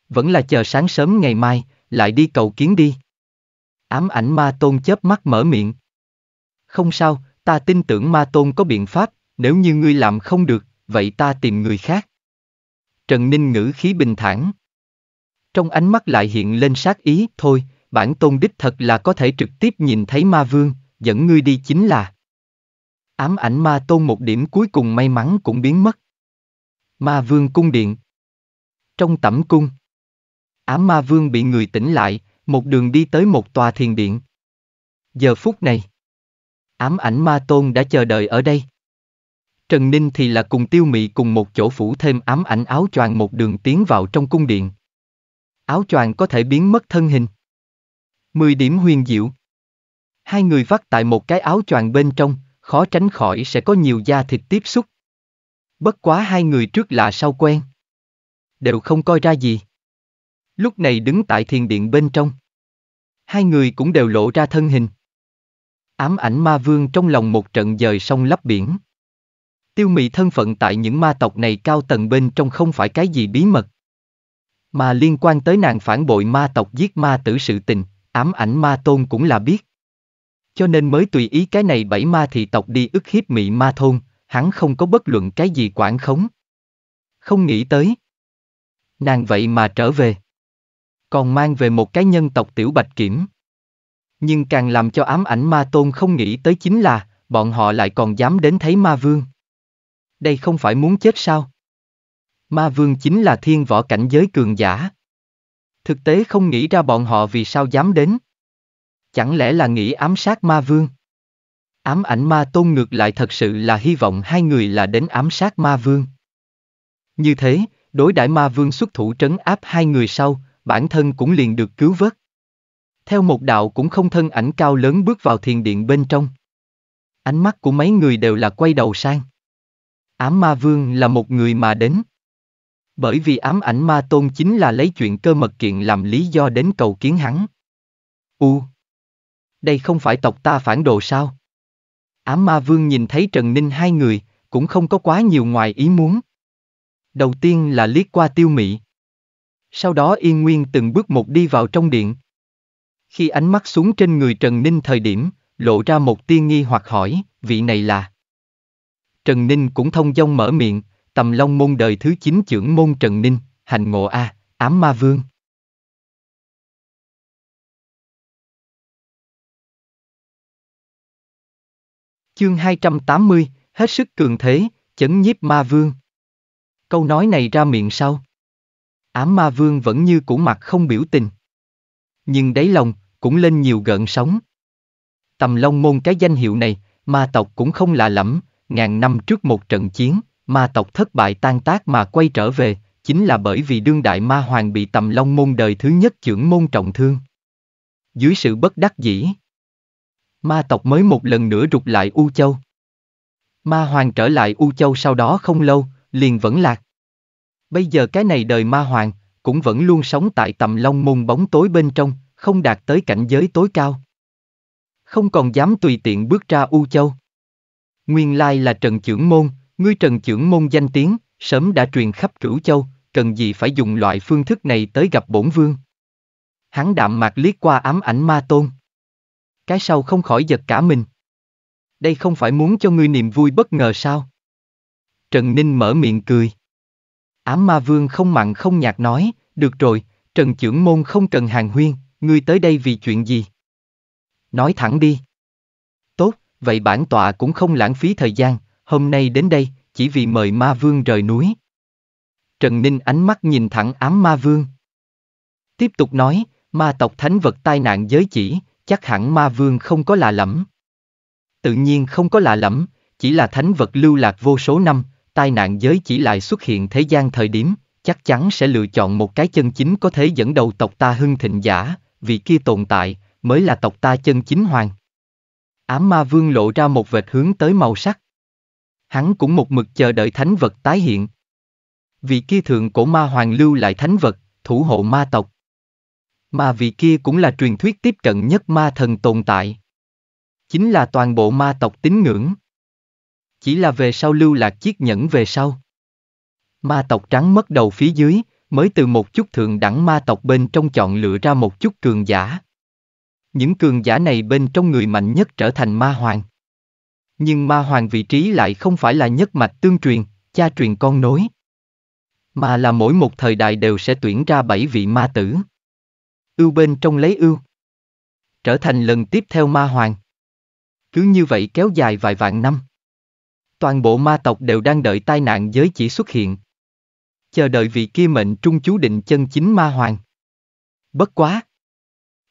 Vẫn là chờ sáng sớm ngày mai, lại đi cầu kiến đi. Ám ảnh ma tôn chớp mắt mở miệng. Không sao, ta tin tưởng ma tôn có biện pháp, nếu như ngươi làm không được, vậy ta tìm người khác. Trần Ninh ngữ khí bình thản. Trong ánh mắt lại hiện lên sát ý, thôi, bản tôn đích thật là có thể trực tiếp nhìn thấy ma vương, dẫn ngươi đi chính là. Ám ảnh ma tôn một điểm cuối cùng may mắn cũng biến mất. Ma vương cung điện. Trong tẩm cung. Ám ma vương bị người tỉnh lại, một đường đi tới một tòa thiền điện. Giờ phút này. Ám ảnh ma tôn đã chờ đợi ở đây. Trần Ninh thì là cùng tiêu mị cùng một chỗ phủ thêm ám ảnh áo choàng một đường tiến vào trong cung điện. Áo choàng có thể biến mất thân hình. 10 điểm huyền diệu. Hai người vắt tại một cái áo choàng bên trong, khó tránh khỏi sẽ có nhiều da thịt tiếp xúc. Bất quá hai người trước lạ sau quen. Đều không coi ra gì. Lúc này đứng tại thiền điện bên trong. Hai người cũng đều lộ ra thân hình. Ám ảnh ma vương trong lòng một trận dời sông lấp biển. Tiêu mị thân phận tại những ma tộc này cao tầng bên trong không phải cái gì bí mật. Mà liên quan tới nàng phản bội ma tộc giết ma tử sự tình, ám ảnh ma tôn cũng là biết. Cho nên mới tùy ý cái này bảy ma thị tộc đi ức hiếp mị ma thôn, hắn không có bất luận cái gì quản khống. Không nghĩ tới. Nàng vậy mà trở về. Còn mang về một cái nhân tộc tiểu bạch kiểm. Nhưng càng làm cho ám ảnh ma tôn không nghĩ tới chính là, bọn họ lại còn dám đến thấy ma vương. Đây không phải muốn chết sao? Ma vương chính là thiên võ cảnh giới cường giả. Thực tế không nghĩ ra bọn họ vì sao dám đến. Chẳng lẽ là nghĩ ám sát ma vương? Ám ảnh ma tôn ngược lại thật sự là hy vọng hai người là đến ám sát ma vương. Như thế, đối đại ma vương xuất thủ trấn áp hai người sau, bản thân cũng liền được cứu vớt. Theo một đạo cũng không thân ảnh cao lớn bước vào thiền điện bên trong. Ánh mắt của mấy người đều là quay đầu sang. Ám ma vương là một người mà đến. Bởi vì ám ảnh ma tôn chính là lấy chuyện cơ mật kiện làm lý do đến cầu kiến hắn. U. Đây không phải tộc ta phản đồ sao? Ám ma vương nhìn thấy Trần Ninh hai người, cũng không có quá nhiều ngoài ý muốn. Đầu tiên là liếc qua tiêu mị. Sau đó yên nguyên từng bước một đi vào trong điện. Khi ánh mắt xuống trên người Trần Ninh thời điểm, lộ ra một tiên nghi hoặc hỏi, vị này là. Trần Ninh cũng thông dong mở miệng, Tầm Long Môn đời thứ chín trưởng môn Trần Ninh, hành ngộ A, ám ma vương. Chương 280, hết sức cường thế, chấn nhiếp ma vương. Câu nói này ra miệng sau. Ám ma vương vẫn như cũ mặt không biểu tình. Nhưng đáy lòng, cũng lên nhiều gợn sóng. Tầm long môn cái danh hiệu này, ma tộc cũng không lạ lẫm, ngàn năm trước một trận chiến, ma tộc thất bại tan tác mà quay trở về, chính là bởi vì đương đại ma hoàng bị tầm long môn đời thứ nhất trưởng môn trọng thương. Dưới sự bất đắc dĩ, ma tộc mới một lần nữa rụt lại U Châu. Ma hoàng trở lại U Châu sau đó không lâu, liền vẫn lạc. Bây giờ cái này đời ma hoàng, cũng vẫn luôn sống tại tầm long môn bóng tối bên trong, không đạt tới cảnh giới tối cao. Không còn dám tùy tiện bước ra U Châu. Nguyên lai là Trần trưởng Môn, Ngươi trần trưởng môn danh tiếng, sớm đã truyền khắp cửu châu, cần gì phải dùng loại phương thức này tới gặp bổn vương. Hắn đạm mạc liếc qua ám ảnh ma tôn. Cái sau không khỏi giật cả mình. Đây không phải muốn cho ngươi niềm vui bất ngờ sao? Trần Ninh mở miệng cười. Ám ma vương không mặn không nhạt nói, được rồi, Trần trưởng môn không cần hàng huyên, ngươi tới đây vì chuyện gì? Nói thẳng đi. Tốt, vậy bản tọa cũng không lãng phí thời gian, hôm nay đến đây, chỉ vì mời ma vương rời núi. Trần Ninh ánh mắt nhìn thẳng ám ma vương. Tiếp tục nói, ma tộc thánh vật tai nạn giới chỉ, chắc hẳn ma vương không có lạ lẫm. Tự nhiên không có lạ lẫm, chỉ là thánh vật lưu lạc vô số năm, tai nạn giới chỉ lại xuất hiện thế gian thời điểm, chắc chắn sẽ lựa chọn một cái chân chính có thể dẫn đầu tộc ta hưng thịnh giả, vị kia tồn tại, mới là tộc ta chân chính hoàng. Ám ma vương lộ ra một vệt hướng tới màu sắc. Hắn cũng một mực chờ đợi thánh vật tái hiện. Vị kia thượng cổ ma hoàng lưu lại thánh vật, thủ hộ ma tộc. Mà vị kia cũng là truyền thuyết tiếp cận nhất ma thần tồn tại. Chính là toàn bộ ma tộc tín ngưỡng. Chỉ là về sau lưu lạc chiếc nhẫn về sau. Ma tộc trắng mất đầu phía dưới, mới từ một chút thượng đẳng ma tộc bên trong chọn lựa ra một chút cường giả. Những cường giả này bên trong người mạnh nhất trở thành ma hoàng. Nhưng ma hoàng vị trí lại không phải là nhất mạch tương truyền, cha truyền con nối. Mà là mỗi một thời đại đều sẽ tuyển ra bảy vị ma tử. Ưu bên trong lấy ưu. Trở thành lần tiếp theo ma hoàng. Cứ như vậy kéo dài vài vạn năm. Toàn bộ ma tộc đều đang đợi tai nạn giới chỉ xuất hiện. Chờ đợi vị kia mệnh trung chú định chân chính ma hoàng. Bất quá!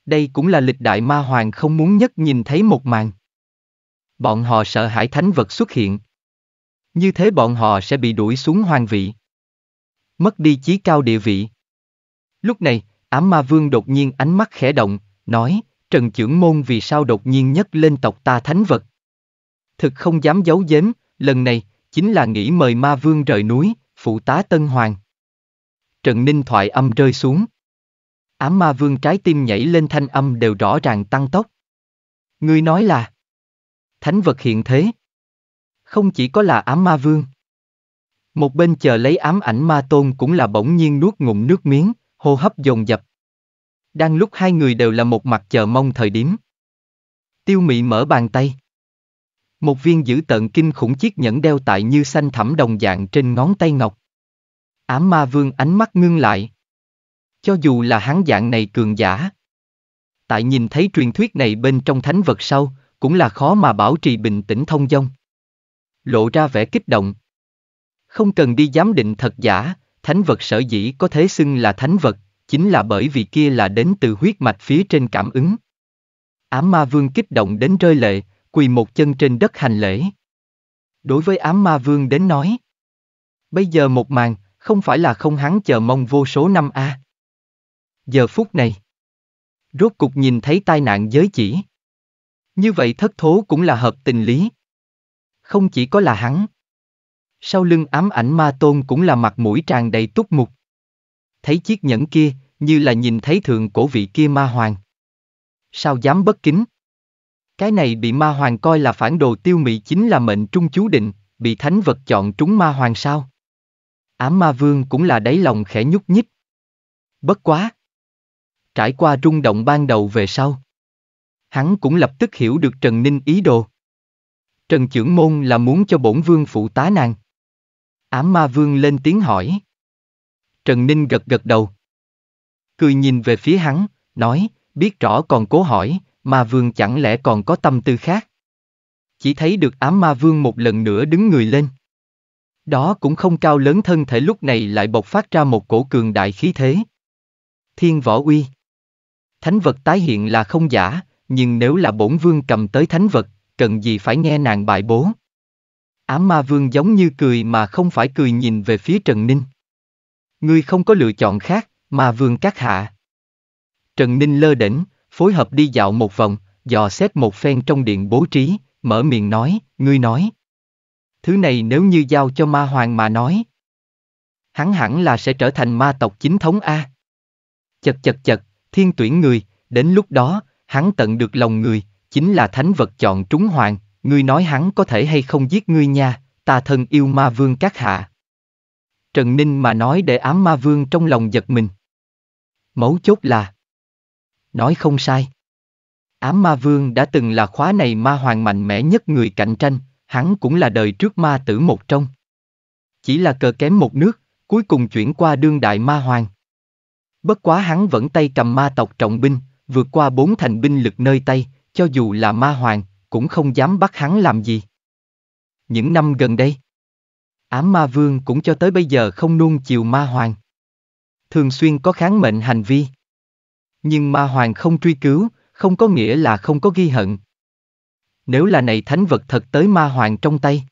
Đây cũng là lịch đại ma hoàng không muốn nhất nhìn thấy một màn. Bọn họ sợ hãi thánh vật xuất hiện. Như thế bọn họ sẽ bị đuổi xuống hoàng vị. Mất đi chí cao địa vị. Lúc này, ám ma vương đột nhiên ánh mắt khẽ động, nói, Trần trưởng Môn vì sao đột nhiên nhấc lên tộc ta thánh vật. Thực không dám giấu giếm, lần này, chính là nghĩ mời ma vương rời núi, phụ tá Tân Hoàng. Trần Ninh thoại âm rơi xuống. Ám ma vương trái tim nhảy lên thanh âm đều rõ ràng tăng tốc. người nói là thánh vật hiện thế. Không chỉ có là ám ma vương. Một bên chờ lấy ám ảnh ma tôn cũng là bỗng nhiên nuốt ngụm nước miếng, hô hấp dồn dập. Đang lúc hai người đều là một mặt chờ mong thời điểm. Tiêu mị mở bàn tay. Một viên giữ tận kinh khủng chiếc nhẫn đeo tại như xanh thẳm đồng dạng trên ngón tay ngọc. Ám ma vương ánh mắt ngưng lại. Cho dù là hắn dạng này cường giả. Tại nhìn thấy truyền thuyết này bên trong thánh vật sau, cũng là khó mà bảo trì bình tĩnh thông dong. Lộ ra vẻ kích động. Không cần đi giám định thật giả, thánh vật sở dĩ có thế xưng là thánh vật, chính là bởi vì kia là đến từ huyết mạch phía trên cảm ứng. Ám ma vương kích động đến rơi lệ, quỳ một chân trên đất hành lễ. Đối với ám ma vương đến nói, bây giờ một màn, không phải là không hắn chờ mong vô số năm a. À? Giờ phút này, rốt cục nhìn thấy tai nạn giới chỉ. Như vậy thất thố cũng là hợp tình lý. Không chỉ có là hắn. Sau lưng ám ảnh ma tôn cũng là mặt mũi tràn đầy túc mục. Thấy chiếc nhẫn kia, như là nhìn thấy thượng cổ vị kia ma hoàng. Sao dám bất kính? Cái này bị ma hoàng coi là phản đồ tiêu mị chính là mệnh trung chú định, bị thánh vật chọn trúng ma hoàng sao? Ám ma vương cũng là đáy lòng khẽ nhúc nhích. Bất quá! Trải qua rung động ban đầu về sau hắn cũng lập tức hiểu được Trần Ninh ý đồ. Trần trưởng môn là muốn cho bổn vương phụ tá nàng. Ám ma vương lên tiếng hỏi. Trần Ninh gật gật đầu. Cười nhìn về phía hắn, nói, biết rõ còn cố hỏi, ma vương chẳng lẽ còn có tâm tư khác. Chỉ thấy được ám ma vương một lần nữa đứng người lên. Đó cũng không cao lớn thân thể lúc này lại bộc phát ra một cổ cường đại khí thế. Thiên võ uy. Thánh vật tái hiện là không giả, nhưng nếu là bổn vương cầm tới thánh vật, cần gì phải nghe nàng bài bố. Ám ma vương giống như cười mà không phải cười nhìn về phía Trần Ninh. Ngươi không có lựa chọn khác, ma vương các hạ. Trần Ninh lơ đỉnh, phối hợp đi dạo một vòng, dò xét một phen trong điện bố trí, mở miệng nói, ngươi nói. Thứ này nếu như giao cho ma hoàng mà nói. Hắn hẳn là sẽ trở thành ma tộc chính thống A. Chật chật chật, thiên tuyển người, đến lúc đó, hắn tận được lòng người, chính là thánh vật chọn trúng hoàng, ngươi nói hắn có thể hay không giết ngươi nha, ta thân yêu ma vương các hạ. Trần Ninh mà nói để ám ma vương trong lòng giật mình. Mấu chốt là Nói không sai. Ám ma vương đã từng là khóa này ma hoàng mạnh mẽ nhất người cạnh tranh, hắn cũng là đời trước ma tử một trong. Chỉ là cờ kém một nước, cuối cùng chuyển qua đương đại ma hoàng. Bất quá hắn vẫn tay cầm ma tộc trọng binh, vượt qua bốn thành binh lực nơi tay, cho dù là ma hoàng, cũng không dám bắt hắn làm gì. Những năm gần đây, ám ma vương cũng cho tới bây giờ không nuông chiều ma hoàng. Thường xuyên có kháng mệnh hành vi. Nhưng ma hoàng không truy cứu, không có nghĩa là không có ghi hận. Nếu là này thánh vật thật tới ma hoàng trong tay.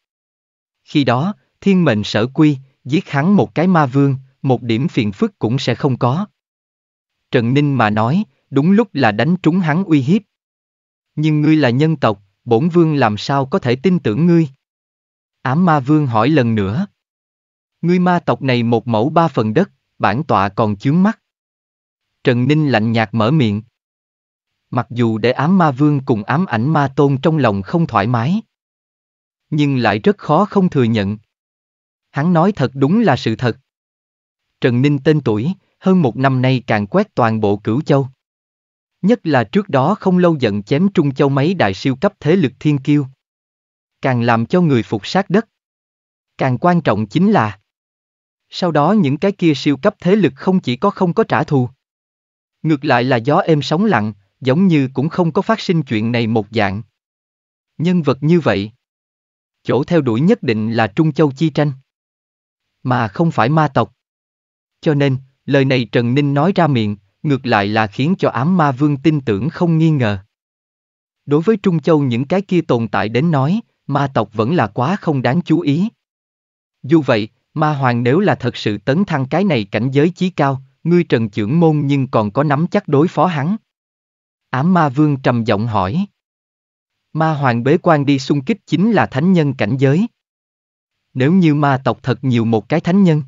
Khi đó, thiên mệnh sở quy, giết hắn một cái ma vương, một điểm phiền phức cũng sẽ không có. Trần Ninh mà nói, đúng lúc là đánh trúng hắn uy hiếp. Nhưng ngươi là nhân tộc, bổn vương làm sao có thể tin tưởng ngươi? Ám ma vương hỏi lần nữa. Ngươi ma tộc này một mẫu ba phần đất, bản tọa còn chướng mắt. Trần Ninh lạnh nhạt mở miệng. Mặc dù để ám ma vương cùng ám ảnh ma tôn trong lòng không thoải mái, nhưng lại rất khó không thừa nhận. Hắn nói thật đúng là sự thật. Trần Ninh tên tuổi, hơn một năm nay càng quét toàn bộ cửu châu. Nhất là trước đó không lâu giận chém Trung Châu mấy đại siêu cấp thế lực thiên kiêu. Càng làm cho người phục sát đất. Càng quan trọng chính là Sau đó những cái kia siêu cấp thế lực không chỉ có không có trả thù. Ngược lại là gió êm sóng lặng, giống như cũng không có phát sinh chuyện này một dạng. Nhân vật như vậy, chỗ theo đuổi nhất định là Trung Châu chi tranh, mà không phải ma tộc. Cho nên, lời này Trần Ninh nói ra miệng, ngược lại là khiến cho ám ma vương tin tưởng không nghi ngờ. Đối với Trung Châu những cái kia tồn tại đến nói, ma tộc vẫn là quá không đáng chú ý. Dù vậy, ma hoàng nếu là thật sự tấn thăng cái này cảnh giới chí cao, ngươi trần trưởng môn nhưng còn có nắm chắc đối phó hắn. Ám ma vương trầm giọng hỏi. Ma hoàng bế quan đi xung kích chính là thánh nhân cảnh giới. Nếu như ma tộc thật nhiều một cái thánh nhân.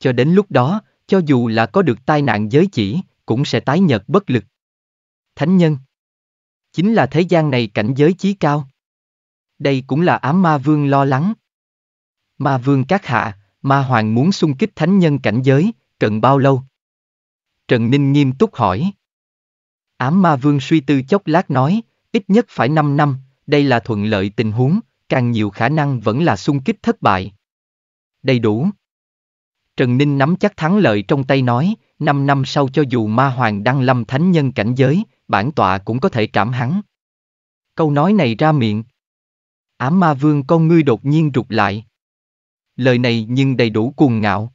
Cho đến lúc đó, cho dù là có được tai nạn giới chỉ, cũng sẽ tái nhợt bất lực. Thánh nhân Chính là thế gian này cảnh giới chí cao. Đây cũng là ám ma vương lo lắng. Ma vương các hạ, ma hoàng muốn xung kích thánh nhân cảnh giới, cần bao lâu? Trần Ninh nghiêm túc hỏi. Ám ma vương suy tư chốc lát nói, ít nhất phải 5 năm, đây là thuận lợi tình huống, càng nhiều khả năng vẫn là xung kích thất bại. Đầy đủ. Trần Ninh nắm chắc thắng lợi trong tay nói, năm năm sau cho dù ma hoàng đăng lâm thánh nhân cảnh giới, bản tọa cũng có thể cảm hắn. Câu nói này ra miệng. Ám ma vương con ngươi đột nhiên rụt lại. Lời này nhưng đầy đủ cuồng ngạo.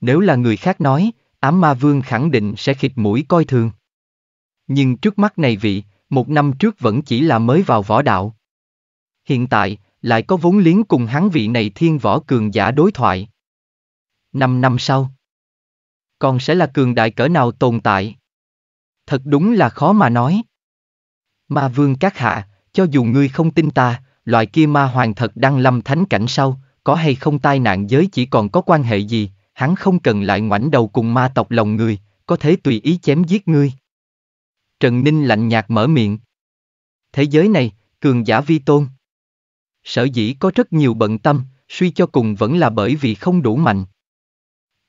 Nếu là người khác nói, ám ma vương khẳng định sẽ khịt mũi coi thường. Nhưng trước mắt này vị, một năm trước vẫn chỉ là mới vào võ đạo. Hiện tại, lại có vốn liếng cùng hắn vị này thiên võ cường giả đối thoại. Năm năm sau. Còn sẽ là cường đại cỡ nào tồn tại? Thật đúng là khó mà nói. Ma vương các hạ, cho dù ngươi không tin ta, loại kia ma hoàng thật đang lâm thánh cảnh sau, có hay không tai nạn giới chỉ còn có quan hệ gì, hắn không cần lại ngoảnh đầu cùng ma tộc lòng người, có thể tùy ý chém giết ngươi. Trần Ninh lạnh nhạt mở miệng. Thế giới này, cường giả vi tôn. Sở dĩ có rất nhiều bận tâm, suy cho cùng vẫn là bởi vì không đủ mạnh.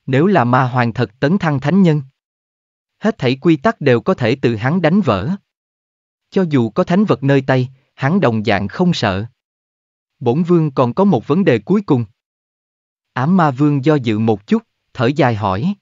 Nếu là ma hoàng thật tấn thăng thánh nhân, hết thảy quy tắc đều có thể từ hắn đánh vỡ. Cho dù có thánh vật nơi tay, hắn đồng dạng không sợ. Bổn vương còn có một vấn đề cuối cùng. Ám ma vương do dự một chút, thở dài hỏi.